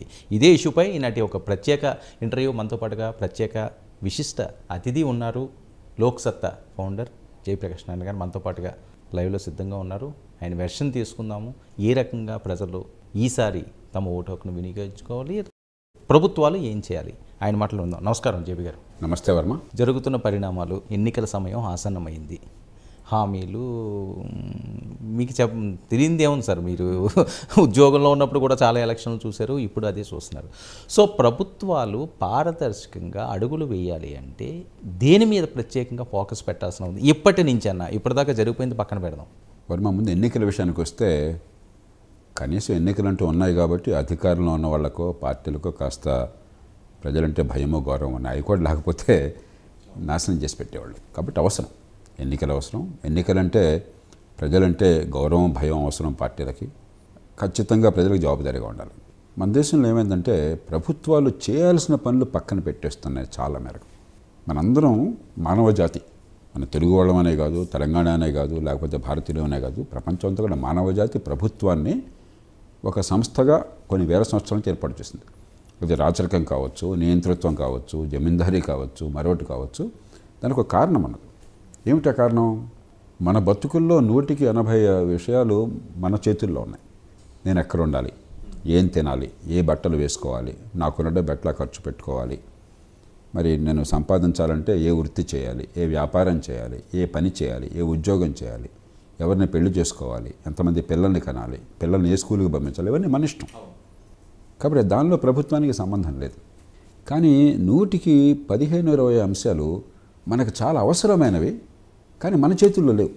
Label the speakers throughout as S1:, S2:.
S1: జరిగింది ఇదే ఇష్యూపై ఈనాటి ఒక ప్రత్యేక ఇంటర్వ్యూ మనతో పాటుగా ప్రత్యేక విశిష్ట అతిథి ఉన్నారు లోక్సత్తా ఫౌండర్ జయప్రకాష్ నారాయణ గారు మనతో పాటుగా లైవ్లో సిద్ధంగా ఉన్నారు ఆయన వెర్షన్ తీసుకుందాము ఏ రకంగా ప్రజలు ఈసారి తమ ఓటు హక్కును వినియోగించుకోవాలి ప్రభుత్వాలు ఏం చేయాలి ఆయన మాటలు ఉందాం నమస్కారం జేబీ గారు నమస్తే వర్మ జరుగుతున్న పరిణామాలు ఎన్నికల సమయం ఆసన్నమైంది హామీలు మీకు చెప్ప తెలియంది ఏముంది సార్ మీరు ఉద్యోగంలో ఉన్నప్పుడు కూడా చాలా ఎలక్షన్లు చూశారు ఇప్పుడు అదే చూస్తున్నారు సో ప్రభుత్వాలు పారదర్శకంగా అడుగులు వేయాలి అంటే దేని మీద ప్రత్యేకంగా ఫోకస్ పెట్టాల్సిన ఉంది ఇప్పటి నుంచి అన్న ఇప్పటిదాకా జరిగిపోయింది పక్కన పెడదాం
S2: మరి మా ముందు ఎన్నికల విషయానికి వస్తే కనీసం ఎన్నికలు అంటూ ఉన్నాయి కాబట్టి అధికారంలో ఉన్న వాళ్ళకో పార్టీలకో కాస్త ప్రజలంటే భయమో గౌరవం ఉన్నాయి అవి కూడా లేకపోతే నాశనం చేసి పెట్టేవాళ్ళు కాబట్టి అవసరం ఎన్నికలు అవసరం ఎన్నికలంటే ప్రజలంటే గౌరవం భయం అవసరం పార్టీలకి ఖచ్చితంగా ప్రజలకు జవాబుదారీగా ఉండాలి మన దేశంలో ఏమైందంటే ప్రభుత్వాలు చేయాల్సిన పనులు పక్కన పెట్టేస్తున్నాయి చాలా మేరకు మనందరం మానవ జాతి మన తెలుగు వాళ్ళమనే కాదు తెలంగాణ అనే కాదు లేకపోతే అనే కాదు ప్రపంచంతో కూడా మానవ జాతి ప్రభుత్వాన్ని ఒక సంస్థగా కొన్ని వేల సంవత్సరాల ఏర్పాటు చేసింది అది రాచరికం కావచ్చు నియంతృత్వం కావచ్చు జమీందారీ కావచ్చు మరొకటి కావచ్చు దానికి ఒక కారణం అన్నది ఏమిటా కారణం మన బతుకుల్లో నూటికి ఎనభై విషయాలు మన చేతుల్లో ఉన్నాయి నేను ఎక్కడ ఉండాలి ఏం తినాలి ఏ బట్టలు వేసుకోవాలి నాకున్నట్టు బట్టల ఖర్చు పెట్టుకోవాలి మరి నేను సంపాదించాలంటే ఏ వృత్తి చేయాలి ఏ వ్యాపారం చేయాలి ఏ పని చేయాలి ఏ ఉద్యోగం చేయాలి ఎవరిని పెళ్లి చేసుకోవాలి ఎంతమంది పిల్లల్ని కనాలి పిల్లల్ని ఏ స్కూల్కి పంపించాలి ఇవన్నీ మన ఇష్టం కాబట్టి దానిలో ప్రభుత్వానికి సంబంధం లేదు కానీ నూటికి పదిహేను ఇరవై అంశాలు మనకు చాలా అవసరమైనవి కానీ మన చేతుల్లో లేవు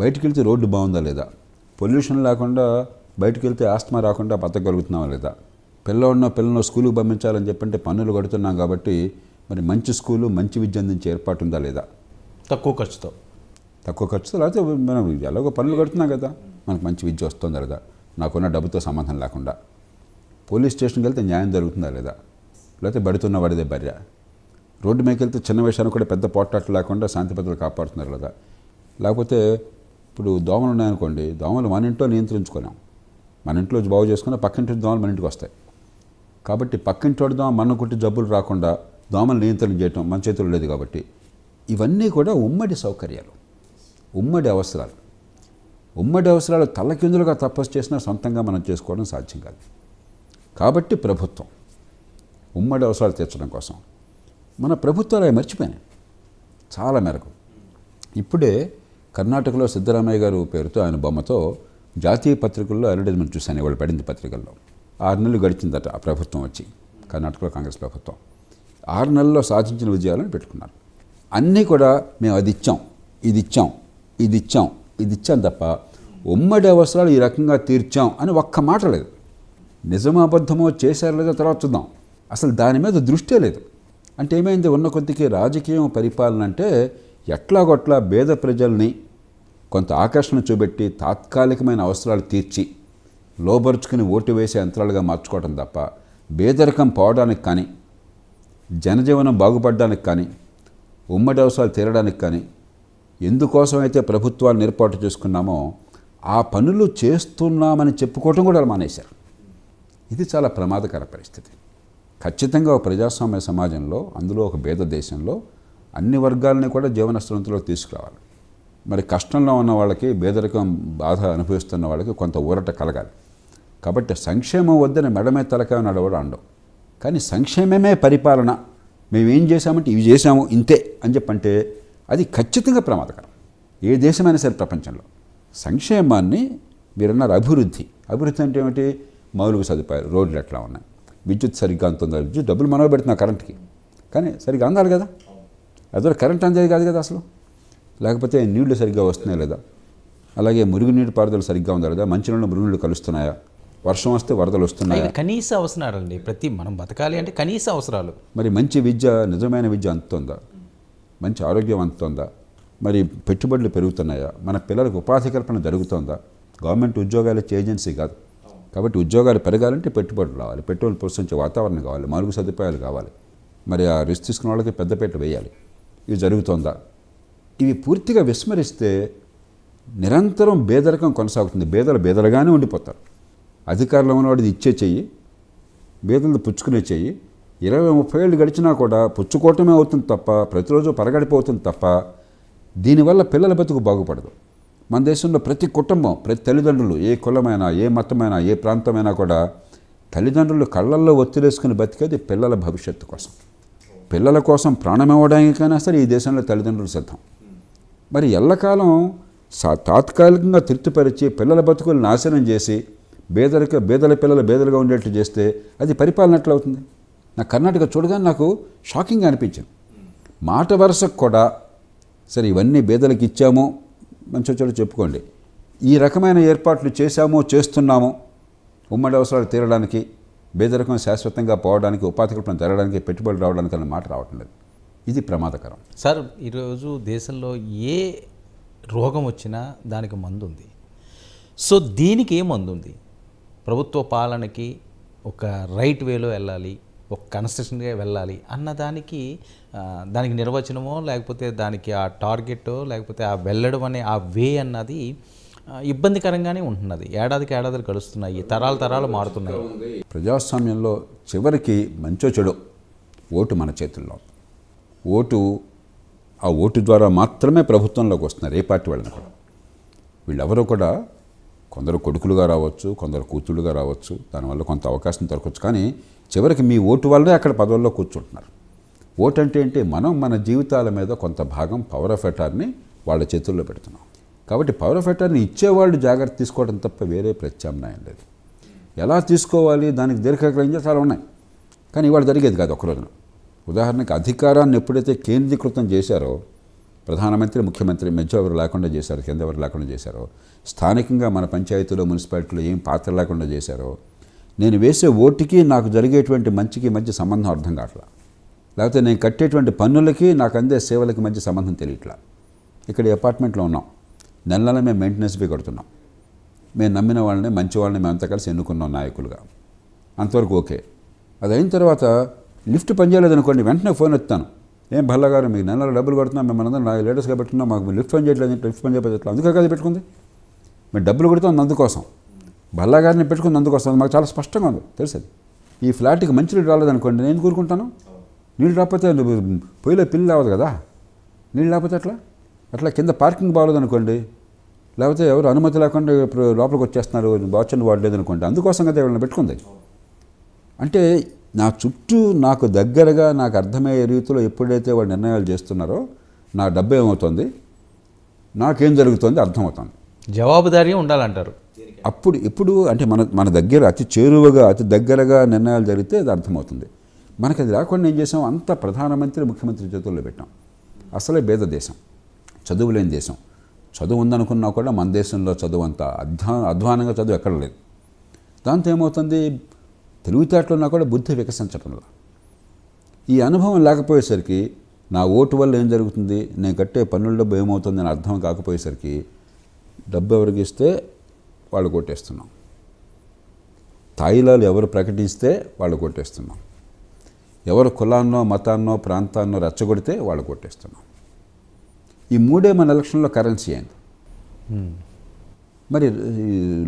S2: బయటికి వెళ్తే రోడ్డు బాగుందా లేదా పొల్యూషన్ లేకుండా బయటికి వెళ్తే ఆస్తమా రాకుండా బతకగలుగుతున్నావా లేదా పిల్లవాడినో పిల్లలను స్కూల్కి పంపించాలని చెప్పంటే పన్నులు కడుతున్నాం కాబట్టి మరి మంచి స్కూలు మంచి విద్య అందించే ఏర్పాటు ఉందా లేదా తక్కువ ఖర్చుతో తక్కువ ఖర్చుతో లేకపోతే మనం ఎలాగో పనులు కడుతున్నాం కదా మనకు మంచి విద్య వస్తుందా లేదా నాకున్న డబ్బుతో సంబంధం లేకుండా పోలీస్ స్టేషన్కి వెళ్తే న్యాయం జరుగుతుందా లేదా లేకపోతే బడుతున్న వాడిదే భార్య రోడ్డు మేకలతో చిన్న విషయాన్ని కూడా పెద్ద పోట్లాట్లు లేకుండా శాంతి భద్రతలు కాపాడుతున్నారు కదా లేకపోతే ఇప్పుడు దోమలు ఉన్నాయనుకోండి దోమలు మన ఇంట్లో నియంత్రించుకున్నాం మన ఇంట్లో బాగు చేసుకున్న పక్కింటి దోమలు మన ఇంటికి వస్తాయి కాబట్టి పక్కింటి వాడి దోమ మన కుట్టి జబ్బులు రాకుండా దోమలు నియంత్రణ చేయటం మన చేతుల్లో లేదు కాబట్టి ఇవన్నీ కూడా ఉమ్మడి సౌకర్యాలు ఉమ్మడి అవసరాలు ఉమ్మడి అవసరాలు తల్లకిందులుగా తపస్సు చేసినా సొంతంగా మనం చేసుకోవడం సాధ్యం కాదు కాబట్టి ప్రభుత్వం ఉమ్మడి అవసరాలు తీర్చడం కోసం మన ప్రభుత్వాలు మర్చిపోయినాయి చాలా మేరకు ఇప్పుడే కర్ణాటకలో సిద్ధరామయ్య గారు పేరుతో ఆయన బొమ్మతో జాతీయ పత్రికల్లో అడ్వర్టైజ్మెంట్ చూశాను వాళ్ళు పడింది పత్రికల్లో ఆరు నెలలు గడిచిందట ఆ ప్రభుత్వం వచ్చి కర్ణాటకలో కాంగ్రెస్ ప్రభుత్వం ఆరు నెలల్లో సాధించిన విజయాలను పెట్టుకున్నారు అన్నీ కూడా మేము అది ఇచ్చాం ఇది ఇచ్చాం ఇది ఇచ్చాం ఇది ఇచ్చాం తప్ప ఉమ్మడి అవసరాలు ఈ రకంగా తీర్చాం అని ఒక్క మాట లేదు నిజమాబద్ధమో చేశారో లేదో తర్వాత చూద్దాం అసలు దాని మీద దృష్టే లేదు అంటే ఏమైంది ఉన్న కొద్దికి రాజకీయం పరిపాలన అంటే ఎట్లాగొట్ల భేద ప్రజల్ని కొంత ఆకర్షణ చూపెట్టి తాత్కాలికమైన అవసరాలు తీర్చి లోబరుచుకుని ఓటు వేసే యంత్రాలుగా మార్చుకోవటం తప్ప బేదరికం పోవడానికి కానీ జనజీవనం బాగుపడడానికి కానీ ఉమ్మడి అవసరాలు తీరడానికి కానీ ఎందుకోసమైతే ప్రభుత్వాలు ఏర్పాటు చేసుకున్నామో ఆ పనులు చేస్తున్నామని చెప్పుకోవటం కూడా మానేశారు ఇది చాలా ప్రమాదకర పరిస్థితి ఖచ్చితంగా ఒక ప్రజాస్వామ్య సమాజంలో అందులో ఒక భేద దేశంలో అన్ని వర్గాలని కూడా జీవనస్తులంతలో తీసుకురావాలి మరి కష్టంలో ఉన్న వాళ్ళకి బేదరికం బాధ అనుభవిస్తున్న వాళ్ళకి కొంత ఊరట కలగాలి కాబట్టి సంక్షేమం వద్దని మెడమే తలకాయ నడవడం అండవు కానీ సంక్షేమమే పరిపాలన మేమేం చేశామంటే ఇవి చేశాము ఇంతే అని చెప్పంటే అది ఖచ్చితంగా ప్రమాదకరం ఏ దేశమైనా సరే ప్రపంచంలో సంక్షేమాన్ని మీరన్నారు అభివృద్ధి అభివృద్ధి అంటే ఏమిటి మౌలిక సదుపాయాలు రోడ్లు ఎట్లా ఉన్నాయి విద్యుత్ సరిగ్గా అందుతుంది విద్యుత్ డబ్బులు మనవ పెడుతున్నా కరెంట్కి కానీ సరిగ్గా అందాలి కదా అదే కరెంట్ అందేది కాదు కదా అసలు లేకపోతే నీళ్లు సరిగ్గా వస్తున్నాయి లేదా అలాగే మురుగునీటి పారుదల సరిగ్గా ఉందా లేదా మంచినీళ్ళు మురుగునీళ్ళు కలుస్తున్నాయా వర్షం వస్తే వరదలు వస్తున్నాయి
S1: కనీస అండి ప్రతి మనం బతకాలి అంటే కనీస అవసరాలు
S2: మరి మంచి విద్య నిజమైన విద్య అందుతుందా మంచి ఆరోగ్యం అందుతుందా మరి పెట్టుబడులు పెరుగుతున్నాయా మన పిల్లలకు ఉపాధి కల్పన జరుగుతుందా గవర్నమెంట్ ఉద్యోగాలు ఏజెన్సీ కాదు కాబట్టి ఉద్యోగాలు పెరగాలంటే పెట్టుబడులు రావాలి పెట్రోల్ ప్రోత్సహించే వాతావరణం కావాలి మరుగు సదుపాయాలు కావాలి మరి ఆ రిస్క్ తీసుకున్న వాళ్ళకి పెద్దపేట వేయాలి ఇవి జరుగుతుందా ఇవి పూర్తిగా విస్మరిస్తే నిరంతరం బేదరికం కొనసాగుతుంది బేదలు బేదలుగానే ఉండిపోతారు అధికారంలో ఉన్నవాడు ఇచ్చే చెయ్యి బేదలను పుచ్చుకునే చెయ్యి ఇరవై ముప్పై ఏళ్ళు గడిచినా కూడా పుచ్చుకోవటమే అవుతుంది తప్ప ప్రతిరోజు పరగడిపోతుంది తప్ప దీనివల్ల పిల్లల బతుకు బాగుపడదు మన దేశంలో ప్రతి కుటుంబం ప్రతి తల్లిదండ్రులు ఏ కులమైనా ఏ మతమైనా ఏ ప్రాంతమైనా కూడా తల్లిదండ్రులు కళ్ళల్లో ఒత్తిడేసుకుని బతికేది పిల్లల భవిష్యత్తు కోసం పిల్లల కోసం ప్రాణం ఇవ్వడానికైనా సరే ఈ దేశంలో తల్లిదండ్రులు సిద్ధం మరి ఎల్లకాలం సా తాత్కాలికంగా తృప్తిపరిచి పిల్లల బతుకులు నాశనం చేసి బేదలిక బేదల పిల్లలు బేదలుగా ఉండేట్లు చేస్తే అది పరిపాలనట్లు అవుతుంది నా కర్ణాటక చూడగానే నాకు షాకింగ్ అనిపించింది మాట వరుసకు కూడా సరే ఇవన్నీ బేదలకు ఇచ్చాము మంచి వచ్చి చెప్పుకోండి ఈ రకమైన ఏర్పాట్లు చేశామో చేస్తున్నామో ఉమ్మడి అవసరాలు తీరడానికి బేదరికం శాశ్వతంగా పోవడానికి ఉపాధి కల్పన జరగడానికి పెట్టుబడులు రావడానికి అన్న మాట రావటం లేదు ఇది ప్రమాదకరం
S1: సార్ ఈరోజు దేశంలో ఏ రోగం వచ్చినా దానికి మందు ఉంది సో దీనికి ఏ మందు ఉంది ప్రభుత్వ పాలనకి ఒక రైట్ వేలో వెళ్ళాలి ఒక కన్స్ట్రక్షన్గా వెళ్ళాలి అన్న దానికి దానికి నిర్వచనమో లేకపోతే దానికి ఆ టార్గెట్ లేకపోతే ఆ వెళ్ళడం అనే ఆ వే అన్నది ఇబ్బందికరంగానే ఉంటున్నది ఏడాదికి ఏడాది కలుస్తున్నాయి తరాలు తరాలు మారుతున్నాయి
S2: ప్రజాస్వామ్యంలో చివరికి మంచో చెడు ఓటు మన చేతుల్లో ఓటు ఆ ఓటు ద్వారా మాత్రమే ప్రభుత్వంలోకి వస్తున్నారు ఏ పార్టీ వాళ్ళని కూడా వీళ్ళెవరూ కూడా కొందరు కొడుకులుగా రావచ్చు కొందరు కూతుళ్ళుగా రావచ్చు దానివల్ల కొంత అవకాశం దొరకవచ్చు కానీ చివరికి మీ ఓటు వల్లనే అక్కడ పదవుల్లో కూర్చుంటున్నారు ఓటు అంటే ఏంటి మనం మన జీవితాల మీద కొంత భాగం పవర్ ఆఫ్ అటార్ని వాళ్ళ చేతుల్లో పెడుతున్నాం కాబట్టి పవర్ ఆఫ్ అటార్ని ఇచ్చేవాళ్ళు జాగ్రత్త తీసుకోవడం తప్ప వేరే ప్రత్యామ్నాయం లేదు ఎలా తీసుకోవాలి దానికి దీర్ఘకాలం చాలా ఉన్నాయి కానీ ఇవాళ జరిగేది కాదు ఒకరోజున ఉదాహరణకి అధికారాన్ని ఎప్పుడైతే కేంద్రీకృతం చేశారో ప్రధానమంత్రి ముఖ్యమంత్రి మధ్య ఎవరు లేకుండా చేశారు కింద ఎవరు లేకుండా చేశారో స్థానికంగా మన పంచాయతీలో మున్సిపాలిటీలో ఏం పాత్ర లేకుండా చేశారో నేను వేసే ఓటుకి నాకు జరిగేటువంటి మంచికి మధ్య సంబంధం అర్థం కావట్లా లేకపోతే నేను కట్టేటువంటి పన్నులకి నాకు అందే సేవలకి మధ్య సంబంధం తెలియట్లా ఇక్కడ అపార్ట్మెంట్లో ఉన్నాం నెల నెల మేము మెయింటెనెన్స్ ఫీ కడుతున్నాం మేము నమ్మిన వాళ్ళని మంచి వాళ్ళని మేము అంతా కలిసి ఎన్నుకున్నాం నాయకులుగా అంతవరకు ఓకే అది అయిన తర్వాత లిఫ్ట్ పనిచేయలేదు అనుకోండి వెంటనే ఫోన్ ఎత్తాను ఏం భల్లగారు మీకు నెలలో డబ్బులు కడుతున్నాం మిమ్మల్ని అందరం నా లేటెస్ట్గా పెట్టున్నాం మాకు లిఫ్ట్ పని చేయట్లేదు లిఫ్ట్ పని చేయలేదు అందుకే కదా పెట్టుకుంది మేము డబ్బులు కొడుతాం అందుకోసం బల్లగారిని గారిని పెట్టుకుని అందుకు వస్తుంది మాకు చాలా స్పష్టంగా ఉంది తెలుసు ఈ ఫ్లాట్కి మంచి నీళ్ళు రాలేదనుకోండి నేను కోరుకుంటాను నీళ్ళు రాకపోతే పొయ్యిలో పిల్లి రావద్దు కదా నీళ్ళు లేకపోతే అట్లా అట్లా కింద పార్కింగ్ బాగలేదనుకోండి లేకపోతే ఎవరు అనుమతి లేకుండా లోపలికి వచ్చేస్తున్నారు బాచని వాడలేదు అనుకోండి అందుకోసం కదా ఎవరిని పెట్టుకుంది అంటే నా చుట్టూ నాకు దగ్గరగా నాకు అర్థమయ్యే రీతిలో ఎప్పుడైతే వాడు నిర్ణయాలు చేస్తున్నారో నా డబ్బు ఏమవుతుంది నాకేం జరుగుతుంది అర్థమవుతుంది
S1: జవాబుదారీ ఉండాలంటారు
S2: అప్పుడు ఎప్పుడు అంటే మన మన దగ్గర అతి చేరువగా అతి దగ్గరగా నిర్ణయాలు జరిగితే అది అర్థమవుతుంది మనకు అది రాకుండా ఏం చేసాం అంత ప్రధానమంత్రి ముఖ్యమంత్రి చేతుల్లో పెట్టాం అసలే భేద దేశం చదువు లేని దేశం చదువు ఉందనుకున్నా కూడా మన దేశంలో చదువు అంత అధ్వా అధ్వానంగా చదువు ఎక్కడ లేదు దాంతో ఏమవుతుంది ఉన్నా కూడా బుద్ధి వల్ల ఈ అనుభవం లేకపోయేసరికి నా ఓటు వల్ల ఏం జరుగుతుంది నేను కట్టే పన్నుల డబ్బు ఏమవుతుంది అని అర్థం కాకపోయేసరికి డబ్బు ఎవరికి ఇస్తే వాళ్ళు కొట్టేస్తున్నాం తాయిలాలు ఎవరు ప్రకటిస్తే వాళ్ళు కొట్టేస్తున్నాం ఎవరు కులాన్నో మతాన్నో ప్రాంతాన్నో రెచ్చగొడితే వాళ్ళు కొట్టేస్తున్నాం ఈ మూడే మన ఎలక్షన్లో కరెన్సీ అయింది మరి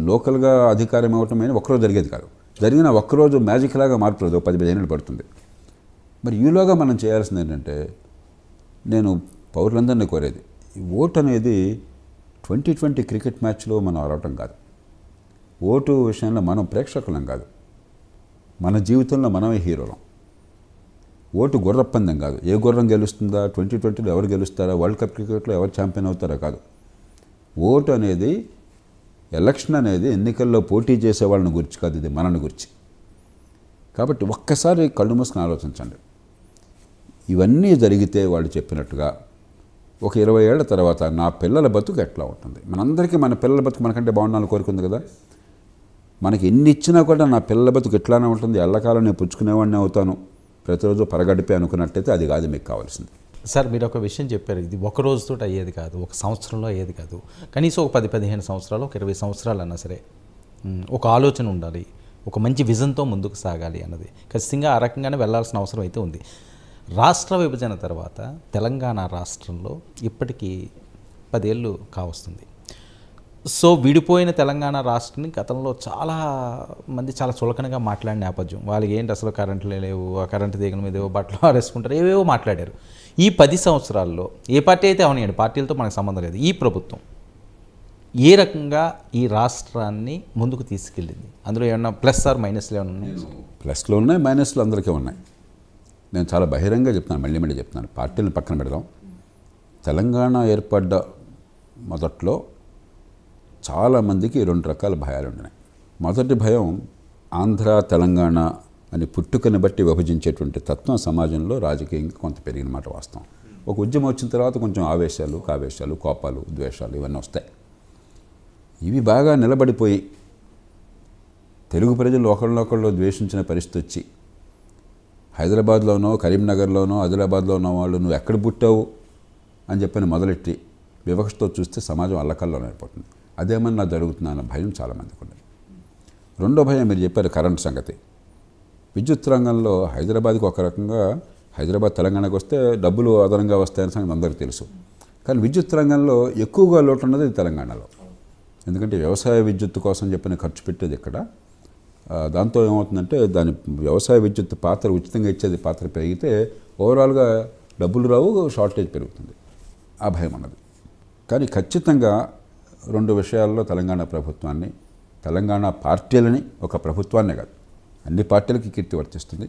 S2: లోకల్గా అధికారం ఇవ్వటం అయినా ఒక్కరోజు జరిగేది కాదు జరిగిన ఒక్కరోజు మ్యాజిక్ లాగా మారుతుంది పది పదిహేనులు పడుతుంది మరి ఈలోగా మనం చేయాల్సింది ఏంటంటే నేను పౌరులందరినీ కోరేది ఓట్ అనేది ట్వంటీ ట్వంటీ క్రికెట్ మ్యాచ్లో మనం ఆడటం కాదు ఓటు విషయంలో మనం ప్రేక్షకులం కాదు మన జీవితంలో మనమే హీరోలం ఓటు గుర్రపందం కాదు ఏ గుర్రం గెలుస్తుందా ట్వంటీ ట్వంటీలో ఎవరు గెలుస్తారా వరల్డ్ కప్ క్రికెట్లో ఎవరు ఛాంపియన్ అవుతారా కాదు ఓటు అనేది ఎలక్షన్ అనేది ఎన్నికల్లో పోటీ చేసే వాళ్ళని గురించి కాదు ఇది మనని గురించి కాబట్టి ఒక్కసారి కళ్ళు మూసుకుని ఆలోచించండి ఇవన్నీ జరిగితే వాళ్ళు చెప్పినట్టుగా ఒక ఇరవై ఏళ్ళ తర్వాత నా పిల్లల బతుకు ఎట్లా ఉంటుంది మనందరికీ మన పిల్లల బతుకు మనకంటే బాగుండాలని కోరుకుంది కదా మనకి ఎన్ని ఇచ్చినా కూడా నా పిల్లల బతుకు ఎట్లానే ఉంటుంది ఎల్లకాలం నేను పుచ్చుకునేవాడిని అవుతాను ప్రతిరోజు పరగడిపే అనుకున్నట్టయితే అది కాదు మీకు కావాల్సింది
S1: సార్ మీరు ఒక విషయం చెప్పారు ఇది ఒక రోజుతో అయ్యేది కాదు ఒక సంవత్సరంలో అయ్యేది కాదు కనీసం ఒక పది పదిహేను సంవత్సరాలు ఒక ఇరవై సంవత్సరాలు అన్నా సరే ఒక ఆలోచన ఉండాలి ఒక మంచి విజన్తో ముందుకు సాగాలి అన్నది ఖచ్చితంగా ఆ రకంగానే వెళ్లాల్సిన అవసరం అయితే ఉంది రాష్ట్ర విభజన తర్వాత తెలంగాణ రాష్ట్రంలో ఇప్పటికీ పదేళ్ళు కావస్తుంది సో విడిపోయిన తెలంగాణ రాష్ట్రాన్ని గతంలో చాలా మంది చాలా చులకనగా మాట్లాడిన నేపథ్యం వాళ్ళకి ఏంటి అసలు కరెంట్లు లేవు ఆ కరెంటు తీగల మీద ఏవో బట్టలు ఆరేసుకుంటారు ఏవేవో మాట్లాడారు ఈ పది సంవత్సరాల్లో ఏ పార్టీ అయితే అవనియండి పార్టీలతో మనకు సంబంధం లేదు ఈ ప్రభుత్వం ఏ రకంగా ఈ రాష్ట్రాన్ని ముందుకు తీసుకెళ్ళింది అందులో ఏమన్నా ప్లస్ ఆర్ మైనస్లు ఏమైనా ఉన్నాయి
S2: ప్లస్లో ఉన్నాయి మైనస్లు అందరికీ ఉన్నాయి నేను చాలా బహిరంగంగా చెప్తున్నాను మళ్ళీ మళ్ళీ చెప్తున్నాను పార్టీలను పక్కన పెడదాం తెలంగాణ ఏర్పడ్డ మొదట్లో చాలామందికి రెండు రకాల భయాలు ఉన్నాయి మొదటి భయం ఆంధ్ర తెలంగాణ అని పుట్టుకని బట్టి విభజించేటువంటి తత్వం సమాజంలో రాజకీయంగా కొంత పెరిగిన మాట వాస్తవం ఒక ఉద్యమం వచ్చిన తర్వాత కొంచెం ఆవేశాలు కావేశాలు కోపాలు ద్వేషాలు ఇవన్నీ వస్తాయి ఇవి బాగా నిలబడిపోయి తెలుగు ప్రజలు ఒకళ్ళొకళ్ళు ద్వేషించిన పరిస్థితి వచ్చి హైదరాబాద్లోనో కరీంనగర్లోనో ఆదిలాబాద్లోనో వాళ్ళు నువ్వు ఎక్కడ పుట్టావు అని చెప్పని మొదలెట్టి వివక్షతో చూస్తే సమాజం అల్లకల్లో నేర్పడుతుంది అదేమన్నా జరుగుతుందన్న భయం చాలామందికి ఉన్నది రెండో భయం మీరు చెప్పారు కరెంట్ సంగతి విద్యుత్ రంగంలో హైదరాబాద్కి ఒక రకంగా హైదరాబాద్ తెలంగాణకు వస్తే డబ్బులు అదనంగా వస్తాయని సంగతి అందరికీ తెలుసు కానీ విద్యుత్ రంగంలో ఎక్కువగా లోటు ఉన్నది తెలంగాణలో ఎందుకంటే వ్యవసాయ విద్యుత్ కోసం చెప్పిన ఖర్చు పెట్టేది ఇక్కడ దాంతో ఏమవుతుందంటే దాని వ్యవసాయ విద్యుత్ పాత్ర ఉచితంగా ఇచ్చేది పాత్ర పెరిగితే ఓవరాల్గా డబ్బులు రావు షార్టేజ్ పెరుగుతుంది ఆ భయం అన్నది కానీ ఖచ్చితంగా రెండు విషయాల్లో తెలంగాణ ప్రభుత్వాన్ని తెలంగాణ పార్టీలని ఒక ప్రభుత్వాన్నే కాదు అన్ని పార్టీలకి కీర్తి వర్తిస్తుంది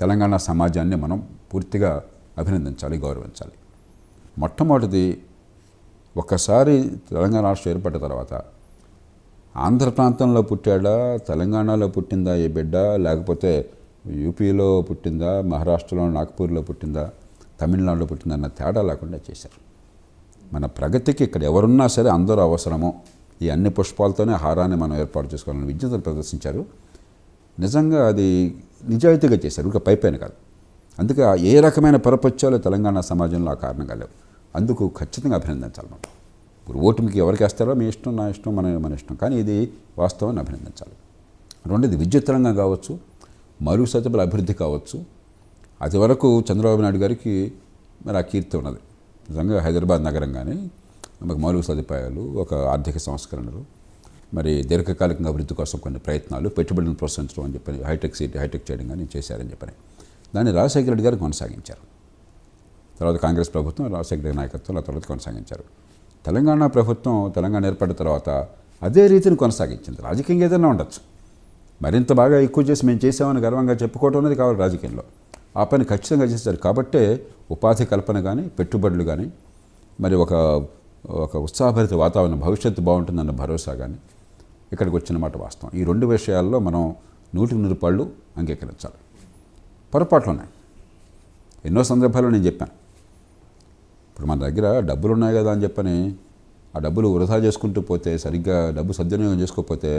S2: తెలంగాణ సమాజాన్ని మనం పూర్తిగా అభినందించాలి గౌరవించాలి మొట్టమొదటిది ఒకసారి తెలంగాణ రాష్ట్రం ఏర్పడ్డ తర్వాత ఆంధ్ర ప్రాంతంలో పుట్టాడా తెలంగాణలో పుట్టిందా ఈ బిడ్డ లేకపోతే యూపీలో పుట్టిందా మహారాష్ట్రలో నాగ్పూర్లో పుట్టిందా తమిళనాడులో పుట్టిందా అన్న తేడా లేకుండా చేశారు మన ప్రగతికి ఇక్కడ ఎవరున్నా సరే అందరూ అవసరము ఈ అన్ని పుష్పాలతోనే హారాన్ని మనం ఏర్పాటు చేసుకోవాలని విజ్ఞతను ప్రదర్శించారు నిజంగా అది నిజాయితీగా చేశారు ఇంకా పైపైన కాదు అందుకే ఏ రకమైన పరపత్యాలు తెలంగాణ సమాజంలో ఆ కారణంగా లేవు అందుకు ఖచ్చితంగా అభినందించాలి మనం ఇప్పుడు ఓటుమికి ఎవరికి వేస్తారో మీ ఇష్టం నా ఇష్టం మన మన ఇష్టం కానీ ఇది వాస్తవాన్ని అభినందించాలి రెండోది విద్యుత్ రంగం కావచ్చు మరుగు సతపుల అభివృద్ధి కావచ్చు అది వరకు చంద్రబాబు నాయుడు గారికి మరి ఆ కీర్తి ఉన్నది నిజంగా హైదరాబాద్ నగరం కానీ మాకు మౌలిక సదుపాయాలు ఒక ఆర్థిక సంస్కరణలు మరి దీర్ఘకాలికంగా అభివృద్ధి కోసం కొన్ని ప్రయత్నాలు పెట్టుబడులను ప్రోత్సహించడం అని చెప్పని హైటెక్ సిటీ హైటెక్ చేయడం కానీ చేశారని చెప్పని దాన్ని రాజశేఖర రెడ్డి గారు కొనసాగించారు తర్వాత కాంగ్రెస్ ప్రభుత్వం రాజశేఖర రెడ్డి నాయకత్వంలో తర్వాత కొనసాగించారు తెలంగాణ ప్రభుత్వం తెలంగాణ ఏర్పడిన తర్వాత అదే రీతిని కొనసాగించింది రాజకీయంగా ఏదైనా ఉండొచ్చు మరింత బాగా ఎక్కువ చేసి మేము చేసామని గర్వంగా చెప్పుకోవటం అనేది కావాలి రాజకీయంలో ఆ పని ఖచ్చితంగా చేస్తారు కాబట్టే ఉపాధి కల్పన కానీ పెట్టుబడులు కానీ మరి ఒక ఒక ఉత్సాహభరిత వాతావరణం భవిష్యత్తు బాగుంటుందన్న భరోసా కానీ ఇక్కడికి వచ్చిన మాట వాస్తవం ఈ రెండు విషయాల్లో మనం నూటికి నూరు పళ్ళు అంగీకరించాలి పొరపాట్లు ఉన్నాయి ఎన్నో సందర్భాల్లో నేను చెప్పాను ఇప్పుడు మన దగ్గర డబ్బులు ఉన్నాయి కదా అని చెప్పని ఆ డబ్బులు వృధా చేసుకుంటూ పోతే సరిగ్గా డబ్బు సద్వినియోగం చేసుకోకపోతే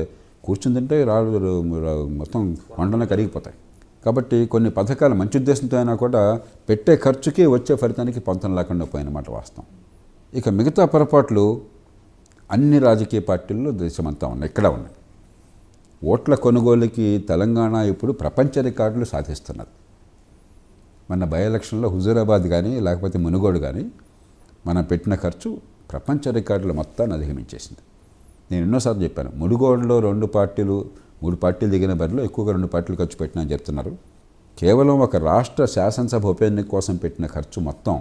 S2: కూర్చుని తింటే రాళ్ళు మొత్తం కొండలో కరిగిపోతాయి కాబట్టి కొన్ని పథకాలు మంచి ఉద్దేశంతో అయినా కూడా పెట్టే ఖర్చుకి వచ్చే ఫలితానికి పొంతం లేకుండా పోయినమాట వాస్తవం ఇక మిగతా పొరపాట్లు అన్ని రాజకీయ పార్టీల్లో దేశమంతా ఉన్నాయి ఇక్కడ ఉన్నాయి ఓట్ల కొనుగోలుకి తెలంగాణ ఇప్పుడు ప్రపంచ రికార్డులు సాధిస్తున్నది మన బై ఎలక్షన్లో హుజూరాబాద్ కానీ లేకపోతే మునుగోడు కానీ మనం పెట్టిన ఖర్చు ప్రపంచ రికార్డులు మొత్తాన్ని అధిగమించేసింది నేను ఎన్నోసార్లు చెప్పాను మునుగోడులో రెండు పార్టీలు మూడు పార్టీలు దిగిన బరిలో ఎక్కువగా రెండు పార్టీలు ఖర్చు పెట్టినా అని చెప్తున్నారు కేవలం ఒక రాష్ట్ర శాసనసభ ఉప ఎన్నిక కోసం పెట్టిన ఖర్చు మొత్తం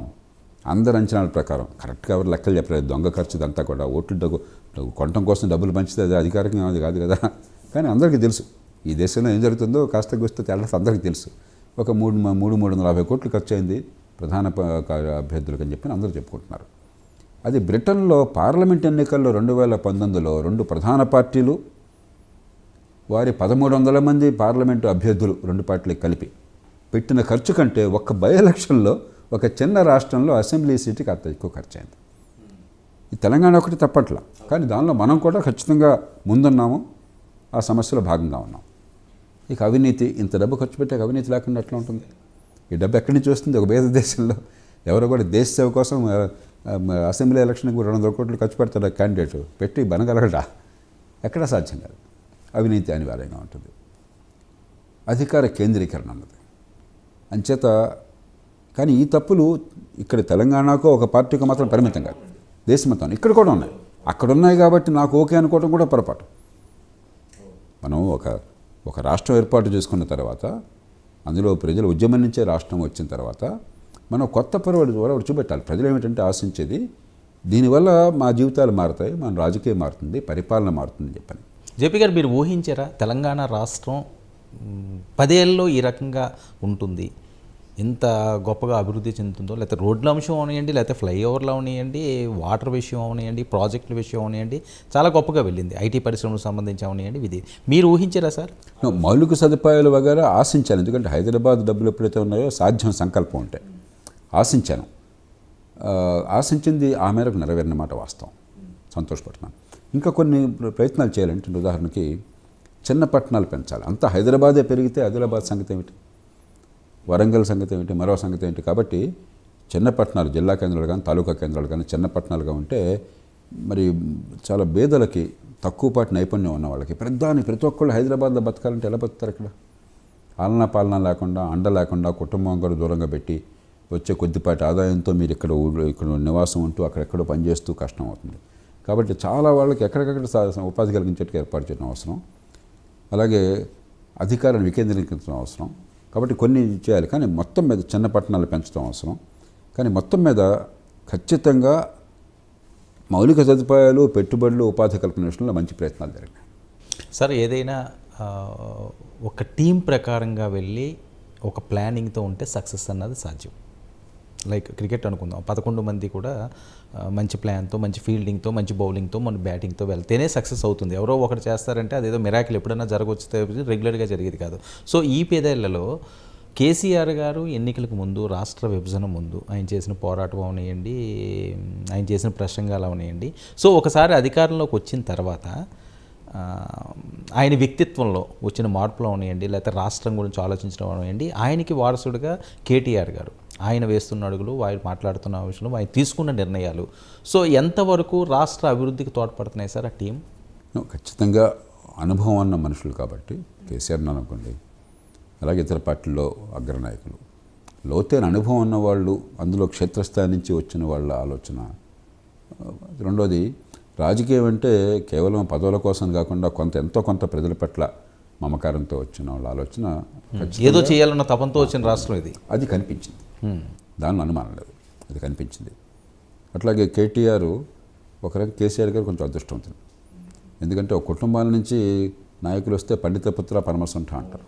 S2: అందరి అంచనాల ప్రకారం కరెక్ట్గా ఎవరు లెక్కలు చెప్పలేదు దొంగ ఖర్చు ఇదంతా కూడా ఓట్లు డబ్బు కొనటం కోసం డబ్బులు పంచితే అది అధికారికంగా అది కాదు కదా కానీ అందరికీ తెలుసు ఈ దేశంలో ఏం జరుగుతుందో కాస్త గుస్తే తేడా అందరికీ తెలుసు ఒక మూడు మూడు మూడు వందల యాభై కోట్లు ఖర్చు అయింది ప్రధాన అభ్యర్థులకు అని చెప్పి అందరూ చెప్పుకుంటున్నారు అది బ్రిటన్లో పార్లమెంట్ ఎన్నికల్లో రెండు వేల పంతొమ్మిదిలో రెండు ప్రధాన పార్టీలు వారి పదమూడు వందల మంది పార్లమెంటు అభ్యర్థులు రెండు పార్టీలకు కలిపి పెట్టిన ఖర్చు కంటే ఒక్క బై ఎలక్షన్లో ఒక చిన్న రాష్ట్రంలో అసెంబ్లీ సీటుకి అంత ఎక్కువ ఖర్చు అయింది ఈ తెలంగాణ ఒకటి తప్పట్లా కానీ దానిలో మనం కూడా ఖచ్చితంగా ముందున్నాము ఆ సమస్యలో భాగంగా ఉన్నాం ఇక అవినీతి ఇంత డబ్బు ఖర్చు పెట్టాక అవినీతి లేకుండా ఎట్లా ఉంటుంది ఈ డబ్బు ఎక్కడి నుంచి వస్తుంది ఒక పేద దేశంలో ఎవరో కూడా దేశ సేవ కోసం అసెంబ్లీ ఎలక్షన్కి రెండు వందల కోట్లు ఖర్చు పెడతాడు క్యాండిడేట్ పెట్టి బనగలగడా ఎక్కడా సాధ్యం కాదు అవినీతి అనివార్యంగా ఉంటుంది అధికార కేంద్రీకరణ అన్నది అంచేత కానీ ఈ తప్పులు ఇక్కడ తెలంగాణకు ఒక పార్టీకి మాత్రం పరిమితం కాదు దేశమంతాను ఇక్కడ కూడా ఉన్నాయి అక్కడ ఉన్నాయి కాబట్టి నాకు ఓకే అనుకోవడం కూడా పొరపాటు మనం ఒక ఒక రాష్ట్రం ఏర్పాటు చేసుకున్న తర్వాత అందులో ప్రజలు ఉద్యమం నుంచే రాష్ట్రం వచ్చిన తర్వాత మనం కొత్త పర్వాలు ద్వారా చూపెట్టాలి ప్రజలు ఏమిటంటే ఆశించేది దీనివల్ల మా జీవితాలు మారుతాయి మన రాజకీయం మారుతుంది పరిపాలన మారుతుంది చెప్పని
S1: జేపీ గారు మీరు ఊహించారా తెలంగాణ రాష్ట్రం
S2: పదేళ్ళలో ఈ
S1: రకంగా ఉంటుంది ఎంత గొప్పగా అభివృద్ధి చెందుతుందో లేకపోతే రోడ్ల అంశం అవనివ్వండి లేకపోతే ఫ్లైఓవర్లు అవనివ్వండి వాటర్ విషయం అవనివ్వండి ప్రాజెక్టుల విషయం అవనివ్వండి చాలా గొప్పగా వెళ్ళింది ఐటీ
S2: పరిశ్రమలకు సంబంధించి అవనివ్వండి ఇది మీరు ఊహించారా సార్ మౌలిక సదుపాయాలు వగేరా ఆశించాను ఎందుకంటే హైదరాబాద్ డబ్బులు ఎప్పుడైతే ఉన్నాయో సాధ్యం సంకల్పం ఉంటే ఆశించాను ఆశించింది ఆ మేరకు నెరవేరనమాట వాస్తవం సంతోషపడుతున్నాను ఇంకా కొన్ని ప్రయత్నాలు చేయాలంటే ఉదాహరణకి చిన్న పట్టణాలు పెంచాలి అంత హైదరాబాదే పెరిగితే హైదరాబాద్ సంగతి ఏమిటి వరంగల్ సంగతి ఏమిటి మరో సంగతి ఏమిటి కాబట్టి చిన్న పట్టణాలు జిల్లా కేంద్రాలు కానీ తాలూకా కేంద్రాలు కానీ చిన్న పట్టణాలుగా ఉంటే మరి చాలా బేదలకి తక్కువ పాటు నైపుణ్యం ఉన్న వాళ్ళకి ప్రధాని ప్రతి ఒక్కళ్ళు హైదరాబాద్లో బతకాలంటే ఎలా బతుకుతారు ఇక్కడ ఆలనా పాలన లేకుండా అండ లేకుండా కుటుంబం కూడా దూరంగా పెట్టి వచ్చే కొద్దిపాటి ఆదాయంతో మీరు ఇక్కడ ఊళ్ళో ఇక్కడ నివాసం ఉంటూ అక్కడెక్కడో పనిచేస్తూ కష్టం అవుతుంది కాబట్టి చాలా వాళ్ళకి ఎక్కడికక్కడ ఉపాధి కలిగించేట్టుగా ఏర్పాటు చేయడం అవసరం అలాగే అధికారాన్ని వికేంద్రీకరించడం అవసరం కాబట్టి కొన్ని చేయాలి కానీ మొత్తం మీద చిన్న పట్టణాలు పెంచడం అవసరం కానీ మొత్తం మీద ఖచ్చితంగా మౌలిక సదుపాయాలు పెట్టుబడులు ఉపాధి కల్పన విషయంలో మంచి ప్రయత్నాలు జరిగాయి
S1: సార్ ఏదైనా ఒక టీం ప్రకారంగా వెళ్ళి ఒక ప్లానింగ్తో ఉంటే సక్సెస్ అన్నది సాధ్యం లైక్ క్రికెట్ అనుకుందాం పదకొండు మంది కూడా మంచి ప్లాన్తో మంచి ఫీల్డింగ్తో మంచి బౌలింగ్తో మన బ్యాటింగ్తో వెళ్తేనే సక్సెస్ అవుతుంది ఎవరో ఒకటి చేస్తారంటే అదేదో మిరాకిల్ ఎప్పుడైనా జరగవచ్చు రెగ్యులర్గా జరిగేది కాదు సో ఈ పేదేళ్లలో కేసీఆర్ గారు ఎన్నికలకు ముందు రాష్ట్ర విభజన ముందు ఆయన చేసిన పోరాటం అవనియండి ఆయన చేసిన ప్రసంగాలు అవనియండి సో ఒకసారి అధికారంలోకి వచ్చిన తర్వాత ఆయన వ్యక్తిత్వంలో వచ్చిన మార్పులు ఉన్నాయండి లేకపోతే రాష్ట్రం గురించి ఆలోచించడం అవనియండి ఆయనకి వారసుడిగా కేటీఆర్ గారు ఆయన వేస్తున్న అడుగులు ఆయన మాట్లాడుతున్న విషయంలో ఆయన తీసుకున్న నిర్ణయాలు సో ఎంతవరకు రాష్ట్ర అభివృద్ధికి తోడ్పడుతున్నాయి సార్ ఆ టీం
S2: ఖచ్చితంగా అనుభవం అన్న మనుషులు కాబట్టి కేసీఆర్ అనుకోండి అలాగే ఇతర పార్టీల్లో అగ్రనాయకులు లోతైన అనుభవం ఉన్నవాళ్ళు అందులో క్షేత్రస్థాయి నుంచి వచ్చిన వాళ్ళ ఆలోచన రెండోది రాజకీయం అంటే కేవలం పదవుల కోసం కాకుండా కొంత ఎంతో కొంత ప్రజల పట్ల మమకారంతో వచ్చిన వాళ్ళ ఆలోచన ఏదో
S1: చేయాలన్న తపంతో వచ్చిన రాష్ట్రం ఇది
S2: అది కనిపించింది దాని అనుమానం లేదు అది కనిపించింది అట్లాగే కేటీఆర్ ఒక కేసీఆర్ గారు కొంచెం అదృష్టవంతులు ఎందుకంటే ఒక కుటుంబాల నుంచి నాయకులు వస్తే పండితపుత్ర పరమసంఠ అంటారు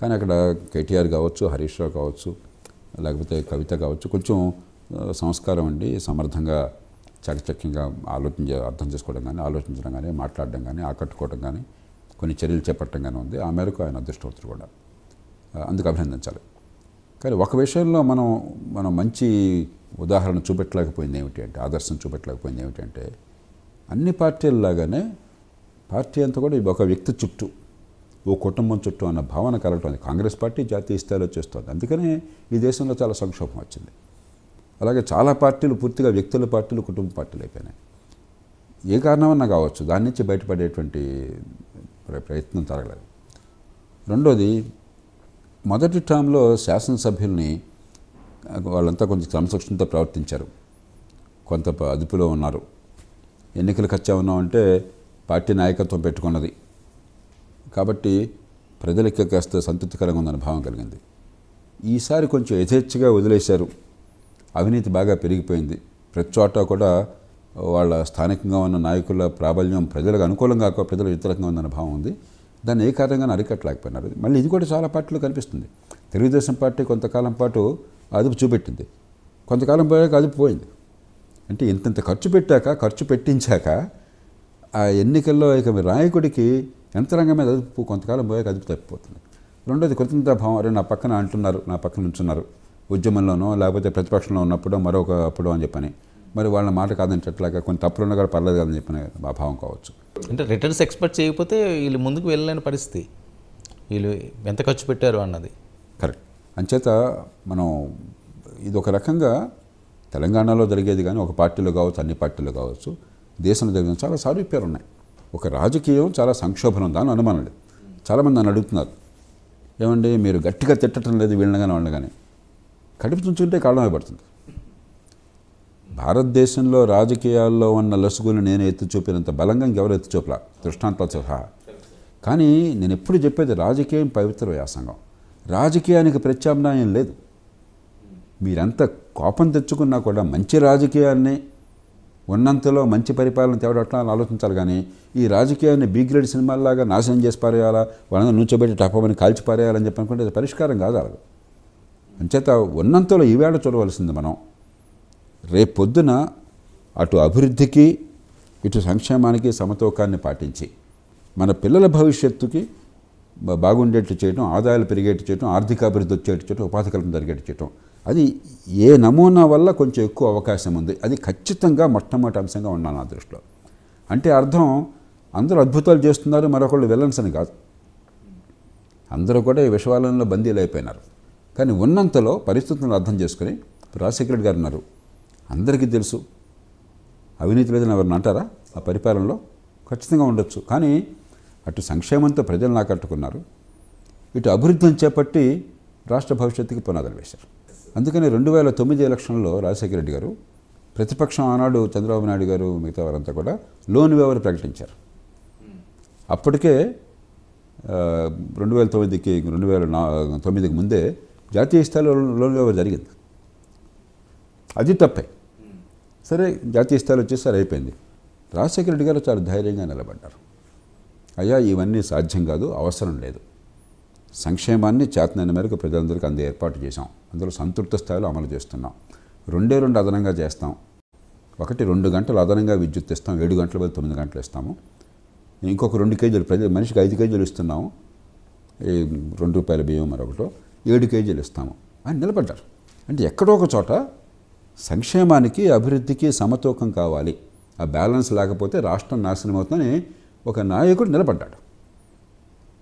S2: కానీ అక్కడ కేటీఆర్ కావచ్చు హరీష్ రావు కావచ్చు లేకపోతే కవిత కావచ్చు కొంచెం సంస్కారం అండి సమర్థంగా చకచక్యంగా ఆలోచన అర్థం చేసుకోవడం కానీ ఆలోచించడం కానీ మాట్లాడడం కానీ ఆకట్టుకోవడం కానీ కొన్ని చర్యలు చేపట్టడం కానీ ఉంది ఆ మేరకు ఆయన అదృష్టవంతుడు కూడా అందుకు అభినందించాలి కానీ ఒక విషయంలో మనం మనం మంచి ఉదాహరణ చూపెట్టలేకపోయింది ఏమిటి అంటే ఆదర్శం చూపెట్టలేకపోయింది ఏమిటంటే అన్ని లాగానే పార్టీ అంతా కూడా ఒక వ్యక్తి చుట్టూ ఓ కుటుంబం చుట్టూ అన్న భావన కలగటం కాంగ్రెస్ పార్టీ జాతీయ స్థాయిలో చేస్తుంది అందుకనే ఈ దేశంలో చాలా సంక్షోభం వచ్చింది అలాగే చాలా పార్టీలు పూర్తిగా వ్యక్తుల పార్టీలు కుటుంబ పార్టీలు అయిపోయినాయి ఏ కారణమన్నా కావచ్చు దాని నుంచి బయటపడేటువంటి ప్రయత్నం జరగలేదు రెండోది మొదటి టర్మ్లో శాసనసభ్యుల్ని వాళ్ళంతా కొంచెం క్రమశిక్షణతో ప్రవర్తించారు కొంత అదుపులో ఉన్నారు ఎన్నికలు వచ్చా ఉన్నామంటే పార్టీ నాయకత్వం పెట్టుకున్నది కాబట్టి ప్రజలకి కాస్త సంతృప్తికరంగా ఉందన్న భావం కలిగింది ఈసారి కొంచెం యథేచ్ఛగా వదిలేశారు అవినీతి బాగా పెరిగిపోయింది ప్రతి చోట కూడా వాళ్ళ స్థానికంగా ఉన్న నాయకుల ప్రాబల్యం ప్రజలకు అనుకూలంగా కాక ప్రజలు వ్యతిరేకంగా ఉందన్న భావం ఉంది దాన్ని ఏ కారణంగా అరికట్టలేకపోయినారు మళ్ళీ ఇది కూడా చాలా పార్టీలు కనిపిస్తుంది తెలుగుదేశం పార్టీ కొంతకాలం పాటు అదుపు చూపెట్టింది కొంతకాలం పోయాక అదుపు పోయింది అంటే ఇంతంత ఖర్చు పెట్టాక ఖర్చు పెట్టించాక ఆ ఎన్నికల్లో ఇక నాయకుడికి యంత్రాంగం మీద అదుపు కొంతకాలం పోయాక అదుపు తప్పిపోతుంది రెండోది కృతజ్ఞతాభావం భావం నా పక్కన అంటున్నారు నా పక్కన నుంచున్నారు ఉద్యమంలోనో లేకపోతే ప్రతిపక్షంలో ఉన్నప్పుడు మరొక అప్పుడు అని చెప్పని మరి వాళ్ళ మాట కాదని చెప్పలేక కొన్ని తప్పులు ఉన్నా కూడా పర్లేదు కదని చెప్పిన భావం కావచ్చు
S1: అంటే రిటర్న్స్ ఎక్స్పెక్ట్ చేయకపోతే వీళ్ళు ముందుకు వెళ్ళలేని పరిస్థితి వీళ్ళు ఎంత ఖర్చు పెట్టారు అన్నది
S2: కరెక్ట్ అంచేత మనం ఇది ఒక రకంగా తెలంగాణలో జరిగేది కానీ ఒక పార్టీలో కావచ్చు అన్ని పార్టీలు కావచ్చు దేశంలో జరిగిన చాలా సారూప్యాలు ఉన్నాయి ఒక రాజకీయం చాలా సంక్షోభం దాని అనుమానం లేదు చాలామంది నన్ను అడుగుతున్నారు ఏమండి మీరు గట్టిగా తిట్టడం లేదు వీళ్ళని కానీ వాళ్ళని కానీ కడుపు చుంచుకుంటే కాలం అయిపడుతుంది భారతదేశంలో రాజకీయాల్లో ఉన్న లసుగులు నేను ఎత్తి చూపినంత బలంగా ఇంకెవరు ఎత్తి చూపలా దృష్టాంతాలు సహా కానీ నేను ఎప్పుడు చెప్పేది రాజకీయం పవిత్ర వ్యాసంగం రాజకీయానికి ప్రత్యామ్నాయం లేదు మీరంత కోపం తెచ్చుకున్నా కూడా మంచి రాజకీయాన్ని ఉన్నంతలో మంచి పరిపాలన తేవడట్లా ఆలోచించాలి కానీ ఈ రాజకీయాన్ని బీ గ్రేడ్ సినిమాల్లాగా నాశనం చేసి పారేయాలా వాళ్ళందరూ నుంచోబెట్టి టపమని కాల్చి పారేయాలని చెప్పనుకుంటే అది పరిష్కారం కాదు అలాగే అంచేత ఉన్నంతలో ఈవేళ చూడవలసింది మనం రేపొద్దున అటు అభివృద్ధికి ఇటు సంక్షేమానికి సమతూకాన్ని పాటించి మన పిల్లల భవిష్యత్తుకి బాగుండేట్టు చేయటం ఆదాయాలు పెరిగేట్టు చేయటం ఆర్థిక అభివృద్ధి వచ్చేట్టు చేయటం ఉపాధి కల్పన జరిగేట్టు చేయటం అది ఏ నమూనా వల్ల కొంచెం ఎక్కువ అవకాశం ఉంది అది ఖచ్చితంగా మొట్టమొదటి అంశంగా ఉన్నాను నా దృష్టిలో అంటే అర్థం అందరూ అద్భుతాలు చేస్తున్నారు మరొకళ్ళు వెళ్ళన్స్ కాదు అందరూ కూడా ఈ విశ్వాలయంలో బందీలు అయిపోయినారు కానీ ఉన్నంతలో పరిస్థితులను అర్థం చేసుకుని రాజశేఖరెడ్డి గారు ఉన్నారు అందరికీ తెలుసు అవినీతి లేదని ఎవరిని అంటారా ఆ పరిపాలనలో ఖచ్చితంగా ఉండొచ్చు కానీ అటు సంక్షేమంతో ప్రజలను ఆకట్టుకున్నారు ఇటు అభివృద్ధిని చేపట్టి రాష్ట్ర భవిష్యత్తుకి పునాదులు వేశారు అందుకని రెండు వేల తొమ్మిది ఎలక్షన్లో రాజశేఖర రెడ్డి గారు ప్రతిపక్షం ఆనాడు చంద్రబాబు నాయుడు గారు మిగతా వారంతా కూడా లోన్ వేవర్ ప్రకటించారు అప్పటికే రెండు వేల తొమ్మిదికి రెండు వేల నా తొమ్మిదికి ముందే జాతీయ స్థాయిలో లోన్ జరిగింది అది తప్పే సరే జాతీయ స్థాయిలో వచ్చేసరి అయిపోయింది రాజశేఖర రెడ్డి గారు చాలా ధైర్యంగా నిలబడ్డారు అయ్యా ఇవన్నీ సాధ్యం కాదు అవసరం లేదు సంక్షేమాన్ని చేతనైన మేరకు ప్రజలందరికీ అందే ఏర్పాటు చేశాం అందులో సంతృప్త స్థాయిలో అమలు చేస్తున్నాం రెండే రెండు అదనంగా చేస్తాం ఒకటి రెండు గంటలు అదనంగా విద్యుత్ ఇస్తాం ఏడు గంటల బదులు తొమ్మిది గంటలు ఇస్తాము ఇంకొక రెండు కేజీలు ప్రజలు మనిషికి ఐదు కేజీలు ఇస్తున్నాము రెండు రూపాయల బియ్యం మరొకటో ఏడు కేజీలు ఇస్తాము అని నిలబడ్డారు అంటే ఎక్కడో ఒక చోట సంక్షేమానికి అభివృద్ధికి సమతూకం కావాలి ఆ బ్యాలెన్స్ లేకపోతే రాష్ట్రం నాశనం అవుతుందని ఒక నాయకుడు నిలబడ్డాడు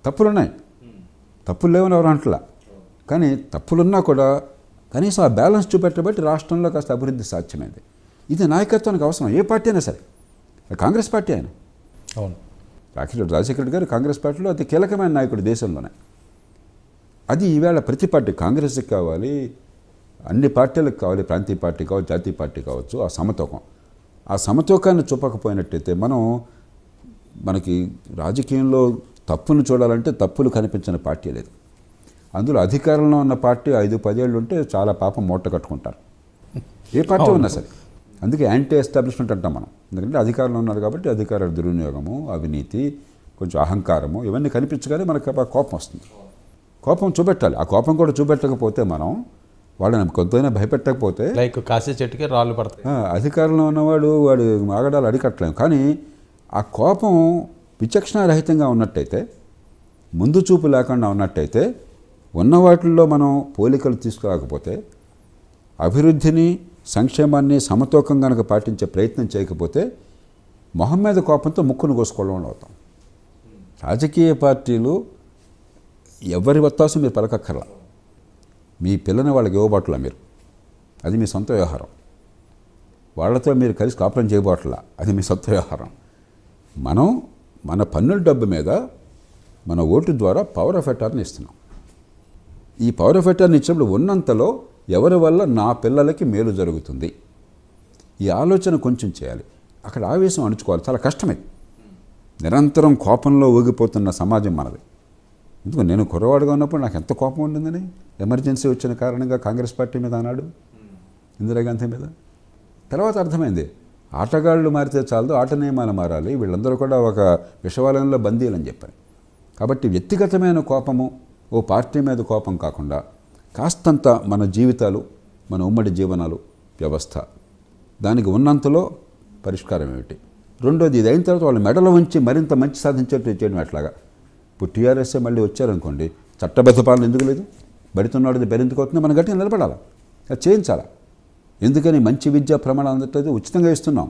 S2: తప్పులున్నాయి తప్పులు లేవని ఎవరు అంటలా కానీ తప్పులున్నా కూడా కనీసం ఆ బ్యాలెన్స్ చూపెట్టబట్టి రాష్ట్రంలో కాస్త అభివృద్ధి సాధ్యమైంది ఇది నాయకత్వానికి అవసరం ఏ పార్టీ అయినా సరే కాంగ్రెస్ పార్టీ ఆయన అవును రాఖీ రాజశేఖర గారు కాంగ్రెస్ పార్టీలో అతి కీలకమైన నాయకుడు దేశంలోనే అది ఈవేళ ప్రతి పార్టీ కాంగ్రెస్కి కావాలి అన్ని పార్టీలకు కావాలి ప్రాంతీయ పార్టీ కావచ్చు జాతీయ పార్టీ కావచ్చు ఆ సమతూకం ఆ సమతూకాన్ని చూపకపోయినట్టయితే మనం మనకి రాజకీయంలో తప్పును చూడాలంటే తప్పులు కనిపించిన పార్టీ లేదు అందులో అధికారంలో ఉన్న పార్టీ ఐదు పదేళ్ళు ఉంటే చాలా పాపం మూట కట్టుకుంటారు ఏ పార్టీ ఉన్నా సరే అందుకే యాంటీ ఎస్టాబ్లిష్మెంట్ అంటాం మనం ఎందుకంటే అధికారంలో ఉన్నారు కాబట్టి అధికార దుర్వినియోగము అవినీతి కొంచెం అహంకారము ఇవన్నీ కనిపించగానే మనకు కోపం వస్తుంది కోపం చూపెట్టాలి ఆ కోపం కూడా చూపెట్టకపోతే మనం వాళ్ళని కొంతైనా భయపెట్టకపోతే
S1: లైక్ కాసే చెట్టుకి రాళ్ళు పడతాయి
S2: అధికారంలో ఉన్నవాడు వాడు ఆగడాలు అడికట్టలేము కానీ ఆ కోపం విచక్షణారహితంగా ఉన్నట్టయితే ముందు చూపు లేకుండా ఉన్నట్టయితే ఉన్న వాటిల్లో మనం పోలికలు తీసుకురాకపోతే అభివృద్ధిని సంక్షేమాన్ని సమతూకం కనుక పాటించే ప్రయత్నం చేయకపోతే మొహం మీద కోపంతో ముక్కును కోసుకోవడం అవుతాం రాజకీయ పార్టీలు ఎవరి వత్తాసు మీరు పలకక్కర్లా మీ పిల్లని వాళ్ళకి ఇవ్వబాట్లా మీరు అది మీ సొంత వ్యవహారం వాళ్ళతో మీరు కలిసి కాపురం చేయబోట్లా అది మీ సొంత వ్యవహారం మనం మన పన్నుల డబ్బు మీద మన ఓటు ద్వారా పవర్ ఆఫ్ అటార్ని ఇస్తున్నాం ఈ పవర్ ఆఫ్ అటార్ని ఇచ్చినప్పుడు ఉన్నంతలో ఎవరి వల్ల నా పిల్లలకి మేలు జరుగుతుంది ఈ ఆలోచన కొంచెం చేయాలి అక్కడ ఆవేశం అణుచుకోవాలి చాలా కష్టమే నిరంతరం కోపంలో ఊగిపోతున్న సమాజం మనది ఎందుకు నేను కుర్రవాడుగా ఉన్నప్పుడు నాకు ఎంత కోపం ఉండిందని ఎమర్జెన్సీ వచ్చిన కారణంగా కాంగ్రెస్ పార్టీ మీద అన్నాడు ఇందిరాగాంధీ మీద తర్వాత అర్థమైంది ఆటగాళ్ళు మారితే చాలదు ఆట నియమాలు మారాలి వీళ్ళందరూ కూడా ఒక విషవాలయంలో బందీలని చెప్పారు కాబట్టి వ్యక్తిగతమైన కోపము ఓ పార్టీ మీద కోపం కాకుండా కాస్తంత మన జీవితాలు మన ఉమ్మడి జీవనాలు వ్యవస్థ దానికి ఉన్నంతలో పరిష్కారం ఏమిటి రెండోది ఇది అయిన తర్వాత వాళ్ళు మెడలు ఉంచి మరింత మంచి సాధించేట్టు చేయడం ఎట్లాగా ఇప్పుడు టీఆర్ఎస్ఏ మళ్ళీ వచ్చారనుకోండి చట్టబద్ధ పాలన ఎందుకు లేదు బడితున్నాడు బెరెందుకు అవుతుందో మనం గట్టిగా నిలబడాలి అది చేయించాలా ఎందుకని మంచి విద్యా ప్రమాణం అందట్లేదు ఉచితంగా ఇస్తున్నాం